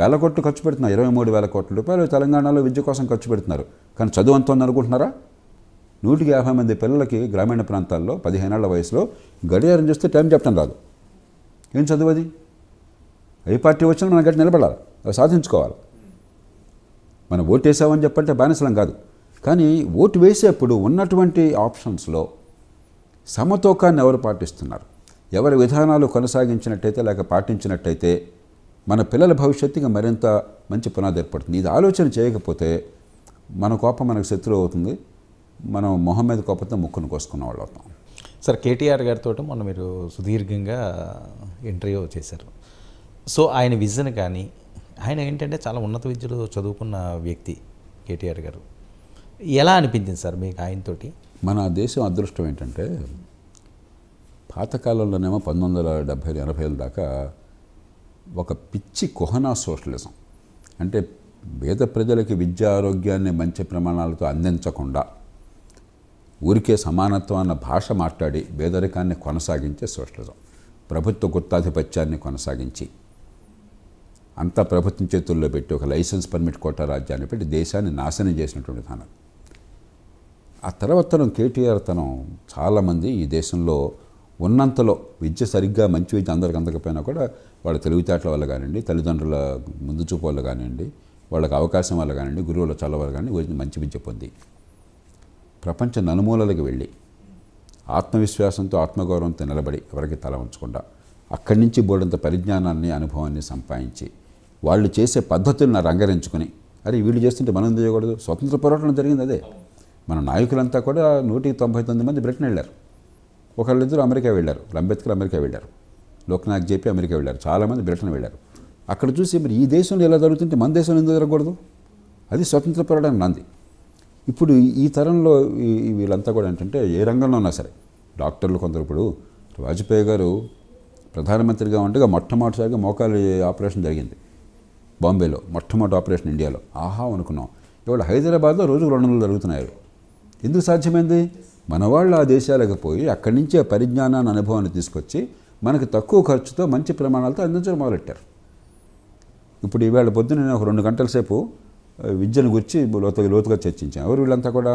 S2: వేల కోట్లు ఖర్చు పెడుతున్నాం ఇరవై మూడు వేల కోట్ల రూపాయలు తెలంగాణలో విద్య కోసం ఖర్చు పెడుతున్నారు కానీ చదువు అంత అనుకుంటున్నారా నూటికి యాభై మంది పిల్లలకి గ్రామీణ ప్రాంతాల్లో పదిహేనేళ్ల వయసులో గడియారం చూస్తే టైం చెప్పడం రాదు ఏం చదువు అది ఏ పార్టీ వచ్చినా మనం గట్టి నిలబడాలి అది సాధించుకోవాలి మనం ఓటేసామని చెప్పంటే బానిసలం కాదు కానీ ఓటు వేసేప్పుడు ఉన్నటువంటి ఆప్షన్స్లో సమతూకాన్ని ఎవరు పాటిస్తున్నారు ఎవరి విధానాలు కొనసాగించినట్టయితే లేక పాటించినట్టయితే మన పిల్లల భవిష్యత్తుకి మరింత మంచి పునాది ఏర్పడుతుంది ఇది ఆలోచన చేయకపోతే మన కోపం మనకు శత్రువు అవుతుంది మనం మొహం మీద కోపంతో ముక్కును కోసుకున్న వాళ్ళు అవుతాం
S1: సార్ కేటీఆర్ గారితో మొన్న మీరు సుదీర్ఘంగా ఇంటర్వ్యూ చేశారు సో ఆయన విజన్ కానీ ఆయన ఏంటంటే చాలా ఉన్నత విద్యలో చదువుకున్న వ్యక్తి
S2: కేటీఆర్ గారు ఎలా అనిపించింది సార్ మీకు ఆయనతోటి మన దేశం అదృష్టం ఏంటంటే పాతకాలంలోనేమో పంతొమ్మిది వందల డెబ్భై ఎనభై ఏళ్ళ దాకా ఒక పిచ్చి కుహనా సోషలిజం అంటే పేద ప్రజలకి విద్య ఆరోగ్యాన్ని మంచి ప్రమాణాలతో అందించకుండా ఊరికే సమానత్వం అన్న భాష మాట్లాడి పేదరికాన్ని కొనసాగించే సోషలిజం ప్రభుత్వ గుత్తాధిపత్యాన్ని కొనసాగించి అంతా ప్రభుత్వం చేతుల్లో పెట్టి ఒక లైసెన్స్ పర్మిట్ కోట రాజ్యాన్ని పెట్టి దేశాన్ని నాశనం చేసినటువంటి విధానం ఆ తర్వాత కేటీఆర్ తను చాలామంది ఈ దేశంలో ఉన్నంతలో విద్య సరిగ్గా మంచి విద్య అందరికి అందకపోయినా కూడా వాళ్ళ తెలివితేటల వల్ల కానివ్వండి తల్లిదండ్రుల ముందు చూపు వల్ల కానివ్వండి వాళ్ళకి అవకాశం వల్ల కానివ్వండి గురువుల చల్ల వల్ల కానివ్వండి మంచి విద్య పొంది ప్రపంచ నలుమూలలకు వెళ్ళి ఆత్మవిశ్వాసంతో ఆత్మగౌరవంతో నిలబడి ఎవరికి తల ఉంచకుండా అక్కడి నుంచి బోడంత పరిజ్ఞానాన్ని అనుభవాన్ని సంపాదించి వాళ్ళు చేసే పద్ధతులను రంగరించుకుని అరే వీళ్ళు చేస్తుంటే మనం చేయకూడదు స్వతంత్ర పోరాటం జరిగింది అదే మన నాయకులంతా కూడా నూటికి తొంభై తొమ్మిది మంది బ్రిటన్ వెళ్ళారు ఒకళ్ళిద్దరు అమెరికా వెళ్ళారు అంబేద్కర్ అమెరికా వెళ్ళారు లోక్నాథ్ జేపీ అమెరికా వెళ్ళారు చాలామంది బ్రిటన్ వెళ్ళారు అక్కడ చూసి మరి ఈ దేశంలో ఎలా జరుగుతుంటే మన దేశంలో ఎందుకు జరగకూడదు అది స్వతంత్ర పోరాటం నంది ఇప్పుడు ఈ తరంలో వీళ్ళంతా కూడా ఏంటంటే ఏ రంగంలో ఉన్నా సరే డాక్టర్లు కొందరు ఇప్పుడు వాజ్పేయి గారు ప్రధానమంత్రిగా ఉండగా మొట్టమొదటిసారిగా మోకాలు ఆపరేషన్ జరిగింది బాంబేలో మొట్టమొదటి ఆపరేషన్ ఇండియాలో ఆహా అనుకున్నాం ఇవాళ హైదరాబాద్లో రోజుకు రెండు వందలు జరుగుతున్నాయి ఎందుకు సాధ్యమైంది మనవాళ్ళు ఆ దేశాలకు పోయి అక్కడి నుంచే పరిజ్ఞానాన్ని అనుభవాన్ని తీసుకొచ్చి మనకు తక్కువ ఖర్చుతో మంచి ప్రమాణాలతో అందించడం మొదలెట్టారు ఇప్పుడు ఈవేళ పొద్దున నేను ఒక రెండు గంటల సేపు విద్యను గురించి లోతుగా లోతుగా చర్చించాను ఎవరు వీళ్ళంతా కూడా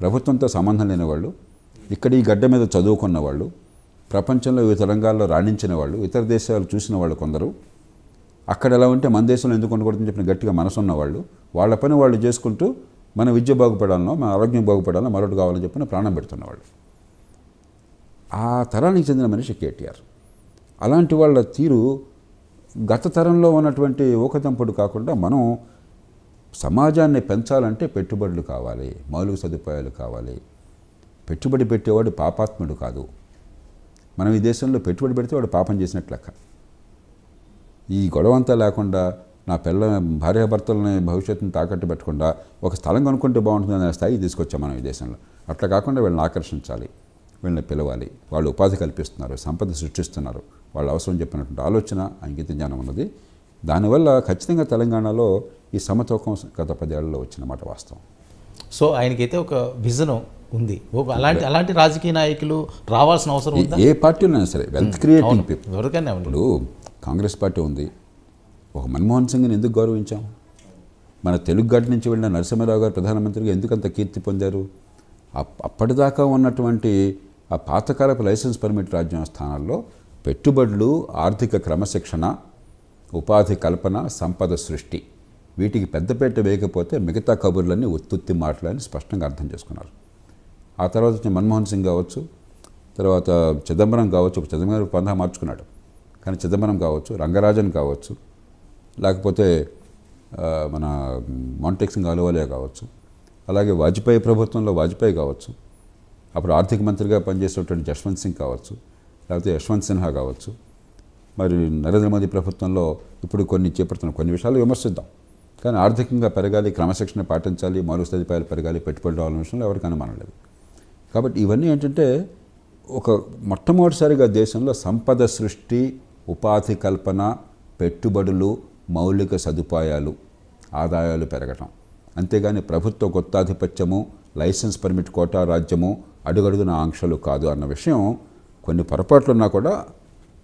S2: ప్రభుత్వంతో సంబంధం లేని వాళ్ళు ఇక్కడ ఈ గడ్డ మీద చదువుకున్న వాళ్ళు ప్రపంచంలో వివిధ రంగాల్లో రాణించిన వాళ్ళు ఇతర దేశాలు చూసిన వాళ్ళు కొందరు అక్కడ ఎలా ఉంటే మన దేశంలో ఎందుకు ఉండకూడదని చెప్పిన గట్టిగా మనసున్న వాళ్ళు వాళ్ళ పని వాళ్ళు చేసుకుంటూ మన విద్య బాగుపడాలనో మన ఆరోగ్యం బాగుపడాలనో మరొకటి కావాలని చెప్పిన ప్రాణం పెడుతున్నవాళ్ళు ఆ తరానికి చెందిన మనిషి కేటీఆర్ అలాంటి వాళ్ళ తీరు గత తరంలో ఉన్నటువంటి ఊకదంపుడు కాకుండా మనం సమాజాన్ని పెంచాలంటే పెట్టుబడులు కావాలి మౌలిక సదుపాయాలు కావాలి పెట్టుబడి పెట్టేవాడు పాపాత్ముడు కాదు మనం ఈ దేశంలో పెట్టుబడి పెడితే వాడు పాపం చేసినట్లక్క లెక్క ఈ గొడవ అంతా లేకుండా నా పిల్ల భార్యాభర్తలని భవిష్యత్తుని తాకట్టు పెట్టకుండా ఒక స్థలం కనుక్కుంటే బాగుంటుంది అనే స్థాయి తీసుకొచ్చాం మనం ఈ దేశంలో అట్లా కాకుండా వీళ్ళని ఆకర్షించాలి వీళ్ళని పిలవాలి వాళ్ళు ఉపాధి కల్పిస్తున్నారు సంపద సృష్టిస్తున్నారు వాళ్ళ అవసరం చెప్పినటువంటి ఆలోచన అంకిత జ్ఞానం ఉన్నది దానివల్ల ఖచ్చితంగా తెలంగాణలో ఈ సమతూకం గత పదేళ్లలో వచ్చినమాట వాస్తవం
S1: సో ఆయనకైతే ఒక విజన్ ఉంది అలాంటి అలాంటి రాజకీయ నాయకులు రావాల్సిన అవసరం ఏ
S2: పార్టీలో సరే వెల్త్ క్రియేటింగ్ పీపుల్ ఎవరికైనా ఇప్పుడు కాంగ్రెస్ పార్టీ ఉంది ఒక మన్మోహన్ సింగ్ని ఎందుకు గౌరవించాం మన తెలుగు తెలుగుగడ్డ నుంచి వెళ్ళిన నరసింహరావు గారు ప్రధానమంత్రిగా ఎందుకు అంత కీర్తి పొందారు అప్పటిదాకా ఉన్నటువంటి ఆ పాతకాలపు లైసెన్స్ పర్మిట్ రాజ్యం స్థానాల్లో పెట్టుబడులు ఆర్థిక క్రమశిక్షణ ఉపాధి కల్పన సంపద సృష్టి వీటికి పెద్దపేట వేయకపోతే మిగతా కబుర్లన్నీ ఉత్తుత్తి మాటలని స్పష్టంగా అర్థం చేసుకున్నారు ఆ తర్వాత వచ్చిన మన్మోహన్ సింగ్ కావచ్చు తర్వాత చిదంబరం కావచ్చు చిదంబరం పంధా మార్చుకున్నాడు కానీ చిదంబరం కావచ్చు రంగరాజన్ కావచ్చు లేకపోతే మన మాంటెక్సింగ్ అలువాలియా కావచ్చు అలాగే వాజ్పేయి ప్రభుత్వంలో వాజ్పేయి కావచ్చు అప్పుడు ఆర్థిక మంత్రిగా పనిచేసేటువంటి జస్వంత్ సింగ్ కావచ్చు లేకపోతే యశ్వంత్ సిన్హా కావచ్చు మరి నరేంద్ర మోదీ ప్రభుత్వంలో ఇప్పుడు కొన్ని చేపడుతున్న కొన్ని విషయాలు విమర్శిద్దాం కానీ ఆర్థికంగా పెరగాలి క్రమశిక్షణ పాటించాలి మౌలిక సదుపాయాలు పెరగాలి పెట్టుబడి రావాలనే విషయంలో ఎవరికైనా మనలేదు కాబట్టి ఇవన్నీ ఏంటంటే ఒక మొట్టమొదటిసారిగా దేశంలో సంపద సృష్టి ఉపాధి కల్పన పెట్టుబడులు మౌలిక సదుపాయాలు ఆదాయాలు పెరగటం అంతేగాని ప్రభుత్వ గుత్తాధిపత్యము లైసెన్స్ పర్మిట్ కోటా రాజ్యము అడుగడుగున ఆంక్షలు కాదు అన్న విషయం కొన్ని పొరపాట్లున్నా కూడా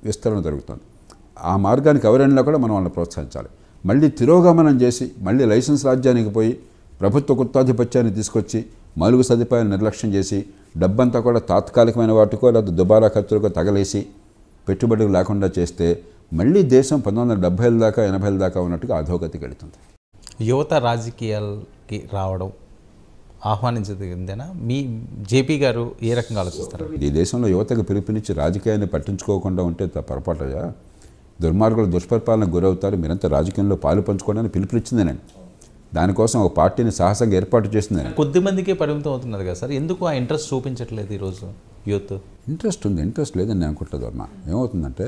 S2: విస్తరణ జరుగుతుంది ఆ మార్గానికి ఎవరైనా కూడా మనం వాళ్ళని ప్రోత్సహించాలి మళ్ళీ తిరోగమనం చేసి మళ్ళీ లైసెన్స్ రాజ్యానికి పోయి ప్రభుత్వ గుత్తాధిపత్యాన్ని తీసుకొచ్చి మౌలిక సదుపాయాలు నిర్లక్ష్యం చేసి డబ్బంతా కూడా తాత్కాలికమైన వాటికో లేదా దుబారా ఖర్చులకో తగలేసి పెట్టుబడులు లేకుండా చేస్తే మళ్ళీ దేశం పంతొమ్మిది వందల డెబ్బైల దాకా ఎనభైల దాకా ఉన్నట్టుగా అధోగతికి వెళుతుంది
S1: యువత రాజకీయాలకి రావడం ఆహ్వానించదగినదేనా మీ జేపీ గారు ఏ రకంగా ఆలోచిస్తారు
S2: ఈ దేశంలో యువతకు పిలుపునిచ్చి రాజకీయాన్ని పట్టించుకోకుండా ఉంటే పొరపాటుగా దుర్మార్గుల దుష్పరిపాలన గురవుతారు మీరంతా రాజకీయంలో పాలు పంచుకోవడానికి పిలుపునిచ్చింది నేను దానికోసం ఒక పార్టీని సాహసంగా ఏర్పాటు చేసింది
S1: మందికే పరిమితం అవుతున్నది కదా సార్ ఎందుకు ఆ ఇంట్రెస్ట్ చూపించట్లేదు ఈరోజు
S2: యూత్ ఇంట్రెస్ట్ ఉంది ఇంట్రెస్ట్ లేదని నేను అనుకుంటుంది అమ్మా ఏమవుతుందంటే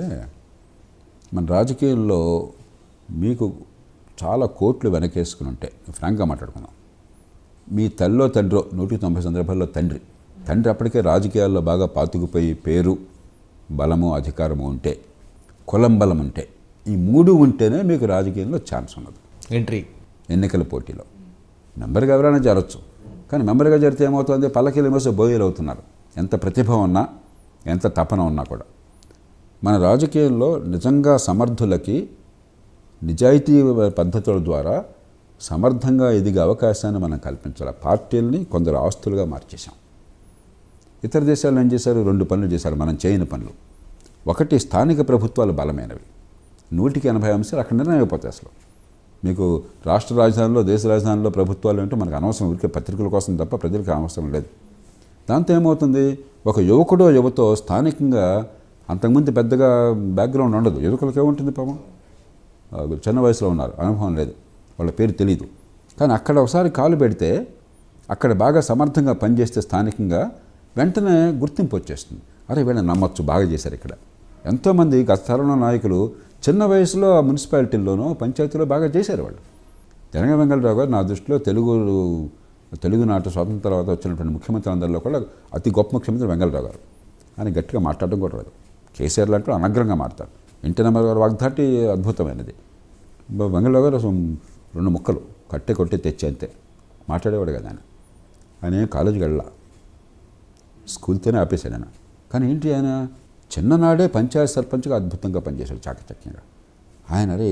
S2: మన రాజకీయంలో మీకు చాలా కోట్లు వెనకేసుకుని ఉంటాయి ఫ్రాంక్గా మాట్లాడుకుందాం మీ తల్లో తండ్రో నూటి తొంభై సందర్భాల్లో తండ్రి తండ్రి అప్పటికే రాజకీయాల్లో బాగా పాతుకుపోయి పేరు బలము అధికారము ఉంటే కులం బలం ఉంటే ఈ మూడు ఉంటేనే మీకు రాజకీయంలో ఛాన్స్ ఉండదు ఎంట్రీ ఎన్నికల పోటీలో మెంబర్గా ఎవరైనా జరచ్చు కానీ మెంబర్గా జరిగితే ఏమవుతుంది పల్లకీలు మోసే బోయలు అవుతున్నారు ఎంత ప్రతిభ ఉన్నా ఎంత తపన ఉన్నా కూడా మన రాజకీయాల్లో నిజంగా సమర్థులకి నిజాయితీ పద్ధతుల ద్వారా సమర్థంగా ఎదిగే అవకాశాన్ని మనం కల్పించాలి పార్టీల్ని కొందరు ఆస్తులుగా మార్చేశాం ఇతర దేశాలు ఏం చేశారు రెండు పనులు చేశారు మనం చేయని పనులు ఒకటి స్థానిక ప్రభుత్వాలు బలమైనవి నూటికి ఎనభై అంశాలు అక్కడ నిర్ణయమైపోతాయి అసలు మీకు రాష్ట్ర రాజధానిలో దేశ రాజధానిలో ప్రభుత్వాలు ఏంటో మనకు అనవసరం ఊరికే పత్రికల కోసం తప్ప ప్రజలకు అనవసరం లేదు దాంతో ఏమవుతుంది ఒక యువకుడో యువతో స్థానికంగా అంతకుముందు పెద్దగా బ్యాక్గ్రౌండ్ ఉండదు ఎదుకలకి ఏముంటుంది పాపం చిన్న వయసులో ఉన్నారు అనుభవం లేదు వాళ్ళ పేరు తెలీదు కానీ అక్కడ ఒకసారి కాలు పెడితే అక్కడ బాగా సమర్థంగా పనిచేస్తే స్థానికంగా వెంటనే గుర్తింపు వచ్చేస్తుంది అరే వీళ్ళని నమ్మచ్చు బాగా చేశారు ఇక్కడ ఎంతోమంది గత తరుణ నాయకులు చిన్న వయసులో మున్సిపాలిటీల్లోనూ పంచాయతీలో బాగా చేశారు వాళ్ళు జనగ వెంకటరావు గారు నా దృష్టిలో తెలుగు తెలుగునాట స్వాతంత్రం తర్వాత వచ్చినటువంటి ముఖ్యమంత్రి అందరిలో కూడా అతి గొప్ప ముఖ్యమంత్రి వెంకటరావు గారు అని గట్టిగా మాట్లాడడం కూడా రాదు కేసీఆర్ లాంటి అనగ్రంగా మారుతారు ఎన్టీ నెంబర్ గారు వాగ్దాటి అద్భుతమైనది బంగ్లా గారు రెండు ముక్కలు కట్టే కొట్టి తెచ్చి అంతే మాట్లాడేవాడు కదా ఆయన ఆయన కాలేజీకి వెళ్ళా స్కూల్తోనే ఆపేశాడు ఆయన కానీ ఏంటి ఆయన చిన్ననాడే పంచాయత్ సర్పంచ్గా అద్భుతంగా పనిచేశాడు చాకచక్యంగా ఆయన అరే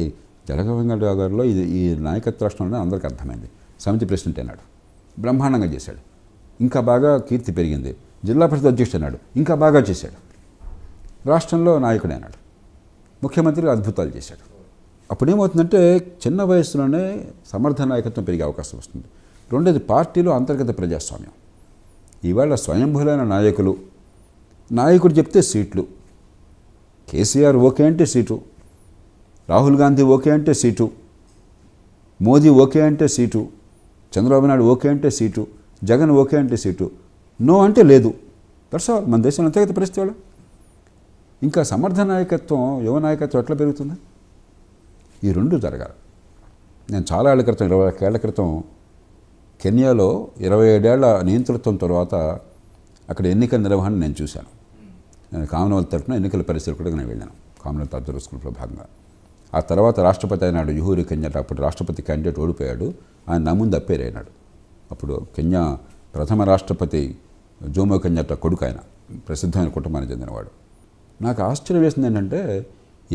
S2: జలగ వెంకటరావు గారిలో ఇది ఈ నాయకత్వ రాష్ట్రంలోనే అందరికీ అర్థమైంది సమితి ప్రెసిడెంట్ అయినాడు బ్రహ్మాండంగా చేశాడు ఇంకా బాగా కీర్తి పెరిగింది జిల్లా పరిషత్ అధ్యక్షుడు అన్నాడు ఇంకా బాగా చేశాడు రాష్ట్రంలో అన్నాడు ముఖ్యమంత్రి అద్భుతాలు చేశాడు అప్పుడేమవుతుందంటే చిన్న వయసులోనే సమర్థ నాయకత్వం పెరిగే అవకాశం వస్తుంది రెండోది పార్టీలో అంతర్గత ప్రజాస్వామ్యం ఇవాళ స్వయంభులైన నాయకులు నాయకుడు చెప్తే సీట్లు కేసీఆర్ ఓకే అంటే సీటు రాహుల్ గాంధీ ఓకే అంటే సీటు మోదీ ఓకే అంటే సీటు చంద్రబాబు నాయుడు ఓకే అంటే సీటు జగన్ ఓకే అంటే సీటు నో అంటే లేదు దర్శ మన దేశంలో అంతర్గత పరిస్థితి వాళ్ళు ఇంకా సమర్థ నాయకత్వం యువ నాయకత్వం ఎట్లా పెరుగుతుంది ఈ రెండు జరగాలి నేను చాలా ఏళ్ల క్రితం ఇరవై ఏళ్ల క్రితం కెన్యాలో ఇరవై ఏడేళ్ల నియంతృత్వం తర్వాత అక్కడ ఎన్నికల నిర్వహణ నేను చూశాను నేను కామన్వెల్త్ తరఫున ఎన్నికల కూడా నేను వెళ్ళాను కామన్వెల్త్ అబ్జర్వ్ స్కూల్లో భాగంగా ఆ తర్వాత రాష్ట్రపతి అయినాడు యుహూరి కెన్యా అప్పుడు రాష్ట్రపతి క్యాండిడేట్ ఓడిపోయాడు ఆయన నా ముందు అప్పేరైనాడు అప్పుడు కెన్యా ప్రథమ రాష్ట్రపతి జోమో కెన్యాట కొడుకు ఆయన ప్రసిద్ధమైన కుటుంబానికి చెందినవాడు నాకు ఆశ్చర్యం వేసింది ఏంటంటే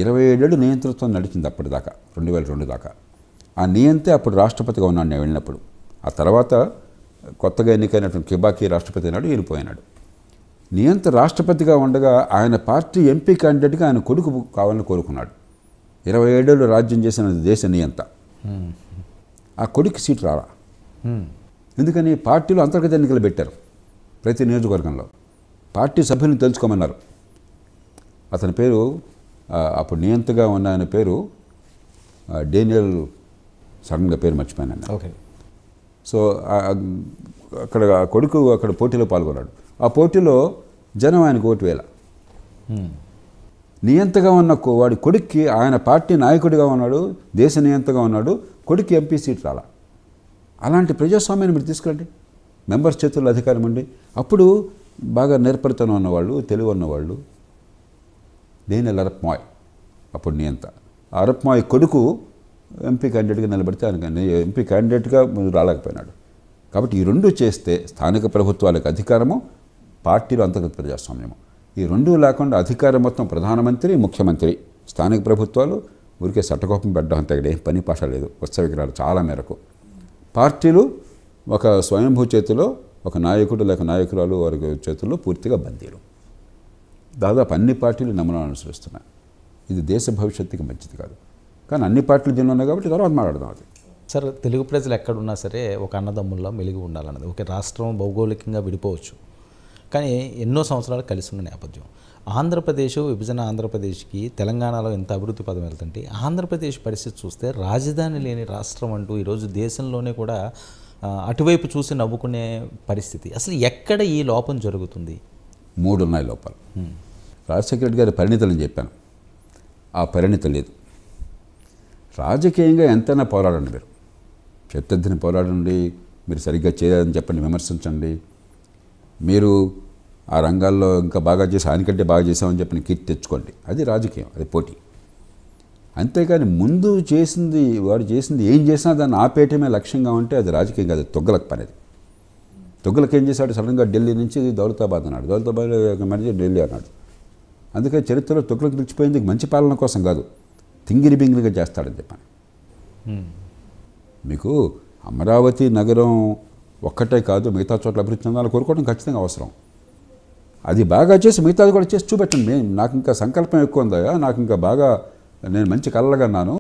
S2: ఇరవై ఏడేళ్ళు నియంతృత్వం నడిచింది అప్పటిదాకా రెండు వేల రెండు దాకా ఆ నియంతే అప్పుడు రాష్ట్రపతిగా ఉన్నాడు నేను వెళ్ళినప్పుడు ఆ తర్వాత కొత్తగా ఎన్నికైనటువంటి కిబాకీ రాష్ట్రపతి నాడు ఈరిపోయినాడు నియంత రాష్ట్రపతిగా ఉండగా ఆయన పార్టీ ఎంపీ క్యాండిడేట్గా ఆయన కొడుకు కావాలని కోరుకున్నాడు ఇరవై ఏడేళ్ళు రాజ్యం చేసిన దేశ నియంత ఆ కొడుకు సీట్ రాలా ఎందుకని పార్టీలో అంతర్గత ఎన్నికలు పెట్టారు ప్రతి నియోజకవర్గంలో పార్టీ సభ్యులను తెలుసుకోమన్నారు అతని పేరు అప్పుడు నియంతగా ఉన్న ఆయన పేరు డేనియల్ సడన్గా పేరు మర్చిపోయాను ఓకే సో అక్కడ కొడుకు అక్కడ పోటీలో పాల్గొన్నాడు ఆ పోటీలో జనం ఆయనకు ఓటు వేల నియంతగా ఉన్న వాడి కొడుక్కి ఆయన పార్టీ నాయకుడిగా ఉన్నాడు దేశ నియంతగా ఉన్నాడు కొడుక్కి ఎంపీ సీట్ రాలా అలాంటి ప్రజాస్వామ్యాన్ని మీరు తీసుకురండి మెంబర్స్ చేతుల్లో అధికారం ఉండి అప్పుడు బాగా నేర్పరితనం ఉన్నవాళ్ళు తెలివి ఉన్నవాళ్ళు దేనిల్ అరప్మాయ్ అప్పుడు నియంత అరప్మాయ్ కొడుకు ఎంపీ క్యాండిడేట్గా నిలబడితే ఆయన ఎంపీ క్యాండిడేట్గా రాలేకపోయినాడు కాబట్టి ఈ రెండు చేస్తే స్థానిక ప్రభుత్వాలకు అధికారము పార్టీలో అంతర్గత ప్రజాస్వామ్యము ఈ రెండు లేకుండా అధికారం మొత్తం ప్రధానమంత్రి ముఖ్యమంత్రి స్థానిక ప్రభుత్వాలు ఊరికే సట్టకోపం పెట్టడం అంతే ఇక్కడ పని పాట లేదు ఉత్సవ విగ్రహాలు చాలా మేరకు పార్టీలు ఒక స్వయంభూ చేతిలో ఒక నాయకుడు లేక నాయకురాలు వారి చేతుల్లో పూర్తిగా బందీలు దాదాపు అన్ని పార్టీలు నమూనాలు అనుసరిస్తున్నాయి ఇది దేశ భవిష్యత్తుకి మంచిది కాదు కానీ అన్ని పార్టీలు దీనిలో ఉన్నాయి కాబట్టి తర్వాత మాట్లాడదాం అది
S1: సార్ తెలుగు ప్రజలు ఎక్కడున్నా సరే ఒక అన్నదమ్ముల్లో మెలిగి ఉండాలన్నది ఒక రాష్ట్రం భౌగోళికంగా విడిపోవచ్చు కానీ ఎన్నో సంవత్సరాలు కలిసి ఉన్న నేపథ్యం ఆంధ్రప్రదేశ్ విభజన ఆంధ్రప్రదేశ్కి తెలంగాణలో ఎంత అభివృద్ధి పదం వెళ్తుంటే ఆంధ్రప్రదేశ్ పరిస్థితి చూస్తే రాజధాని లేని రాష్ట్రం అంటూ ఈరోజు దేశంలోనే కూడా అటువైపు చూసి నవ్వుకునే పరిస్థితి అసలు ఎక్కడ ఈ లోపం జరుగుతుంది
S2: మూడున్నాయి లోపాలు రాజశేఖర రెడ్డి గారి పరిణితులని చెప్పాను ఆ పరిణితి లేదు రాజకీయంగా ఎంతైనా పోరాడండి మీరు చెత్తని పోరాడండి మీరు సరిగ్గా చేయాలని చెప్పండి విమర్శించండి మీరు ఆ రంగాల్లో ఇంకా బాగా చేసి ఆయనకంటే బాగా చేసామని చెప్పిన కీర్తి తెచ్చుకోండి అది రాజకీయం అది పోటీ అంతేకాని ముందు చేసింది వాడు చేసింది ఏం చేసినా దాన్ని ఆపేయటమే లక్ష్యంగా ఉంటే అది రాజకీయం కాదు తొగ్గలకు పనిది తొగ్గలకు ఏం చేశాడు సడన్గా ఢిల్లీ నుంచి దౌలతాబాద్ అన్నాడు దౌలతాబాద్ మేనేజర్ ఢిల్లీ అన్నాడు అందుకే చరిత్రలో తొక్కులకు నిలిచిపోయింది మంచి పాలన కోసం కాదు తింగిరి బింగిరిగా చేస్తాడని చెప్పాను మీకు అమరావతి నగరం ఒక్కటే కాదు మిగతా చోట్ల అభివృద్ధి చెందాలని కోరుకోవడం ఖచ్చితంగా అవసరం అది బాగా చేసి మిగతాది కూడా చేసి చూపెట్టండి నాకు ఇంకా సంకల్పం ఎక్కువ ఉందా నాకు ఇంకా బాగా నేను మంచి కలలుగన్నాను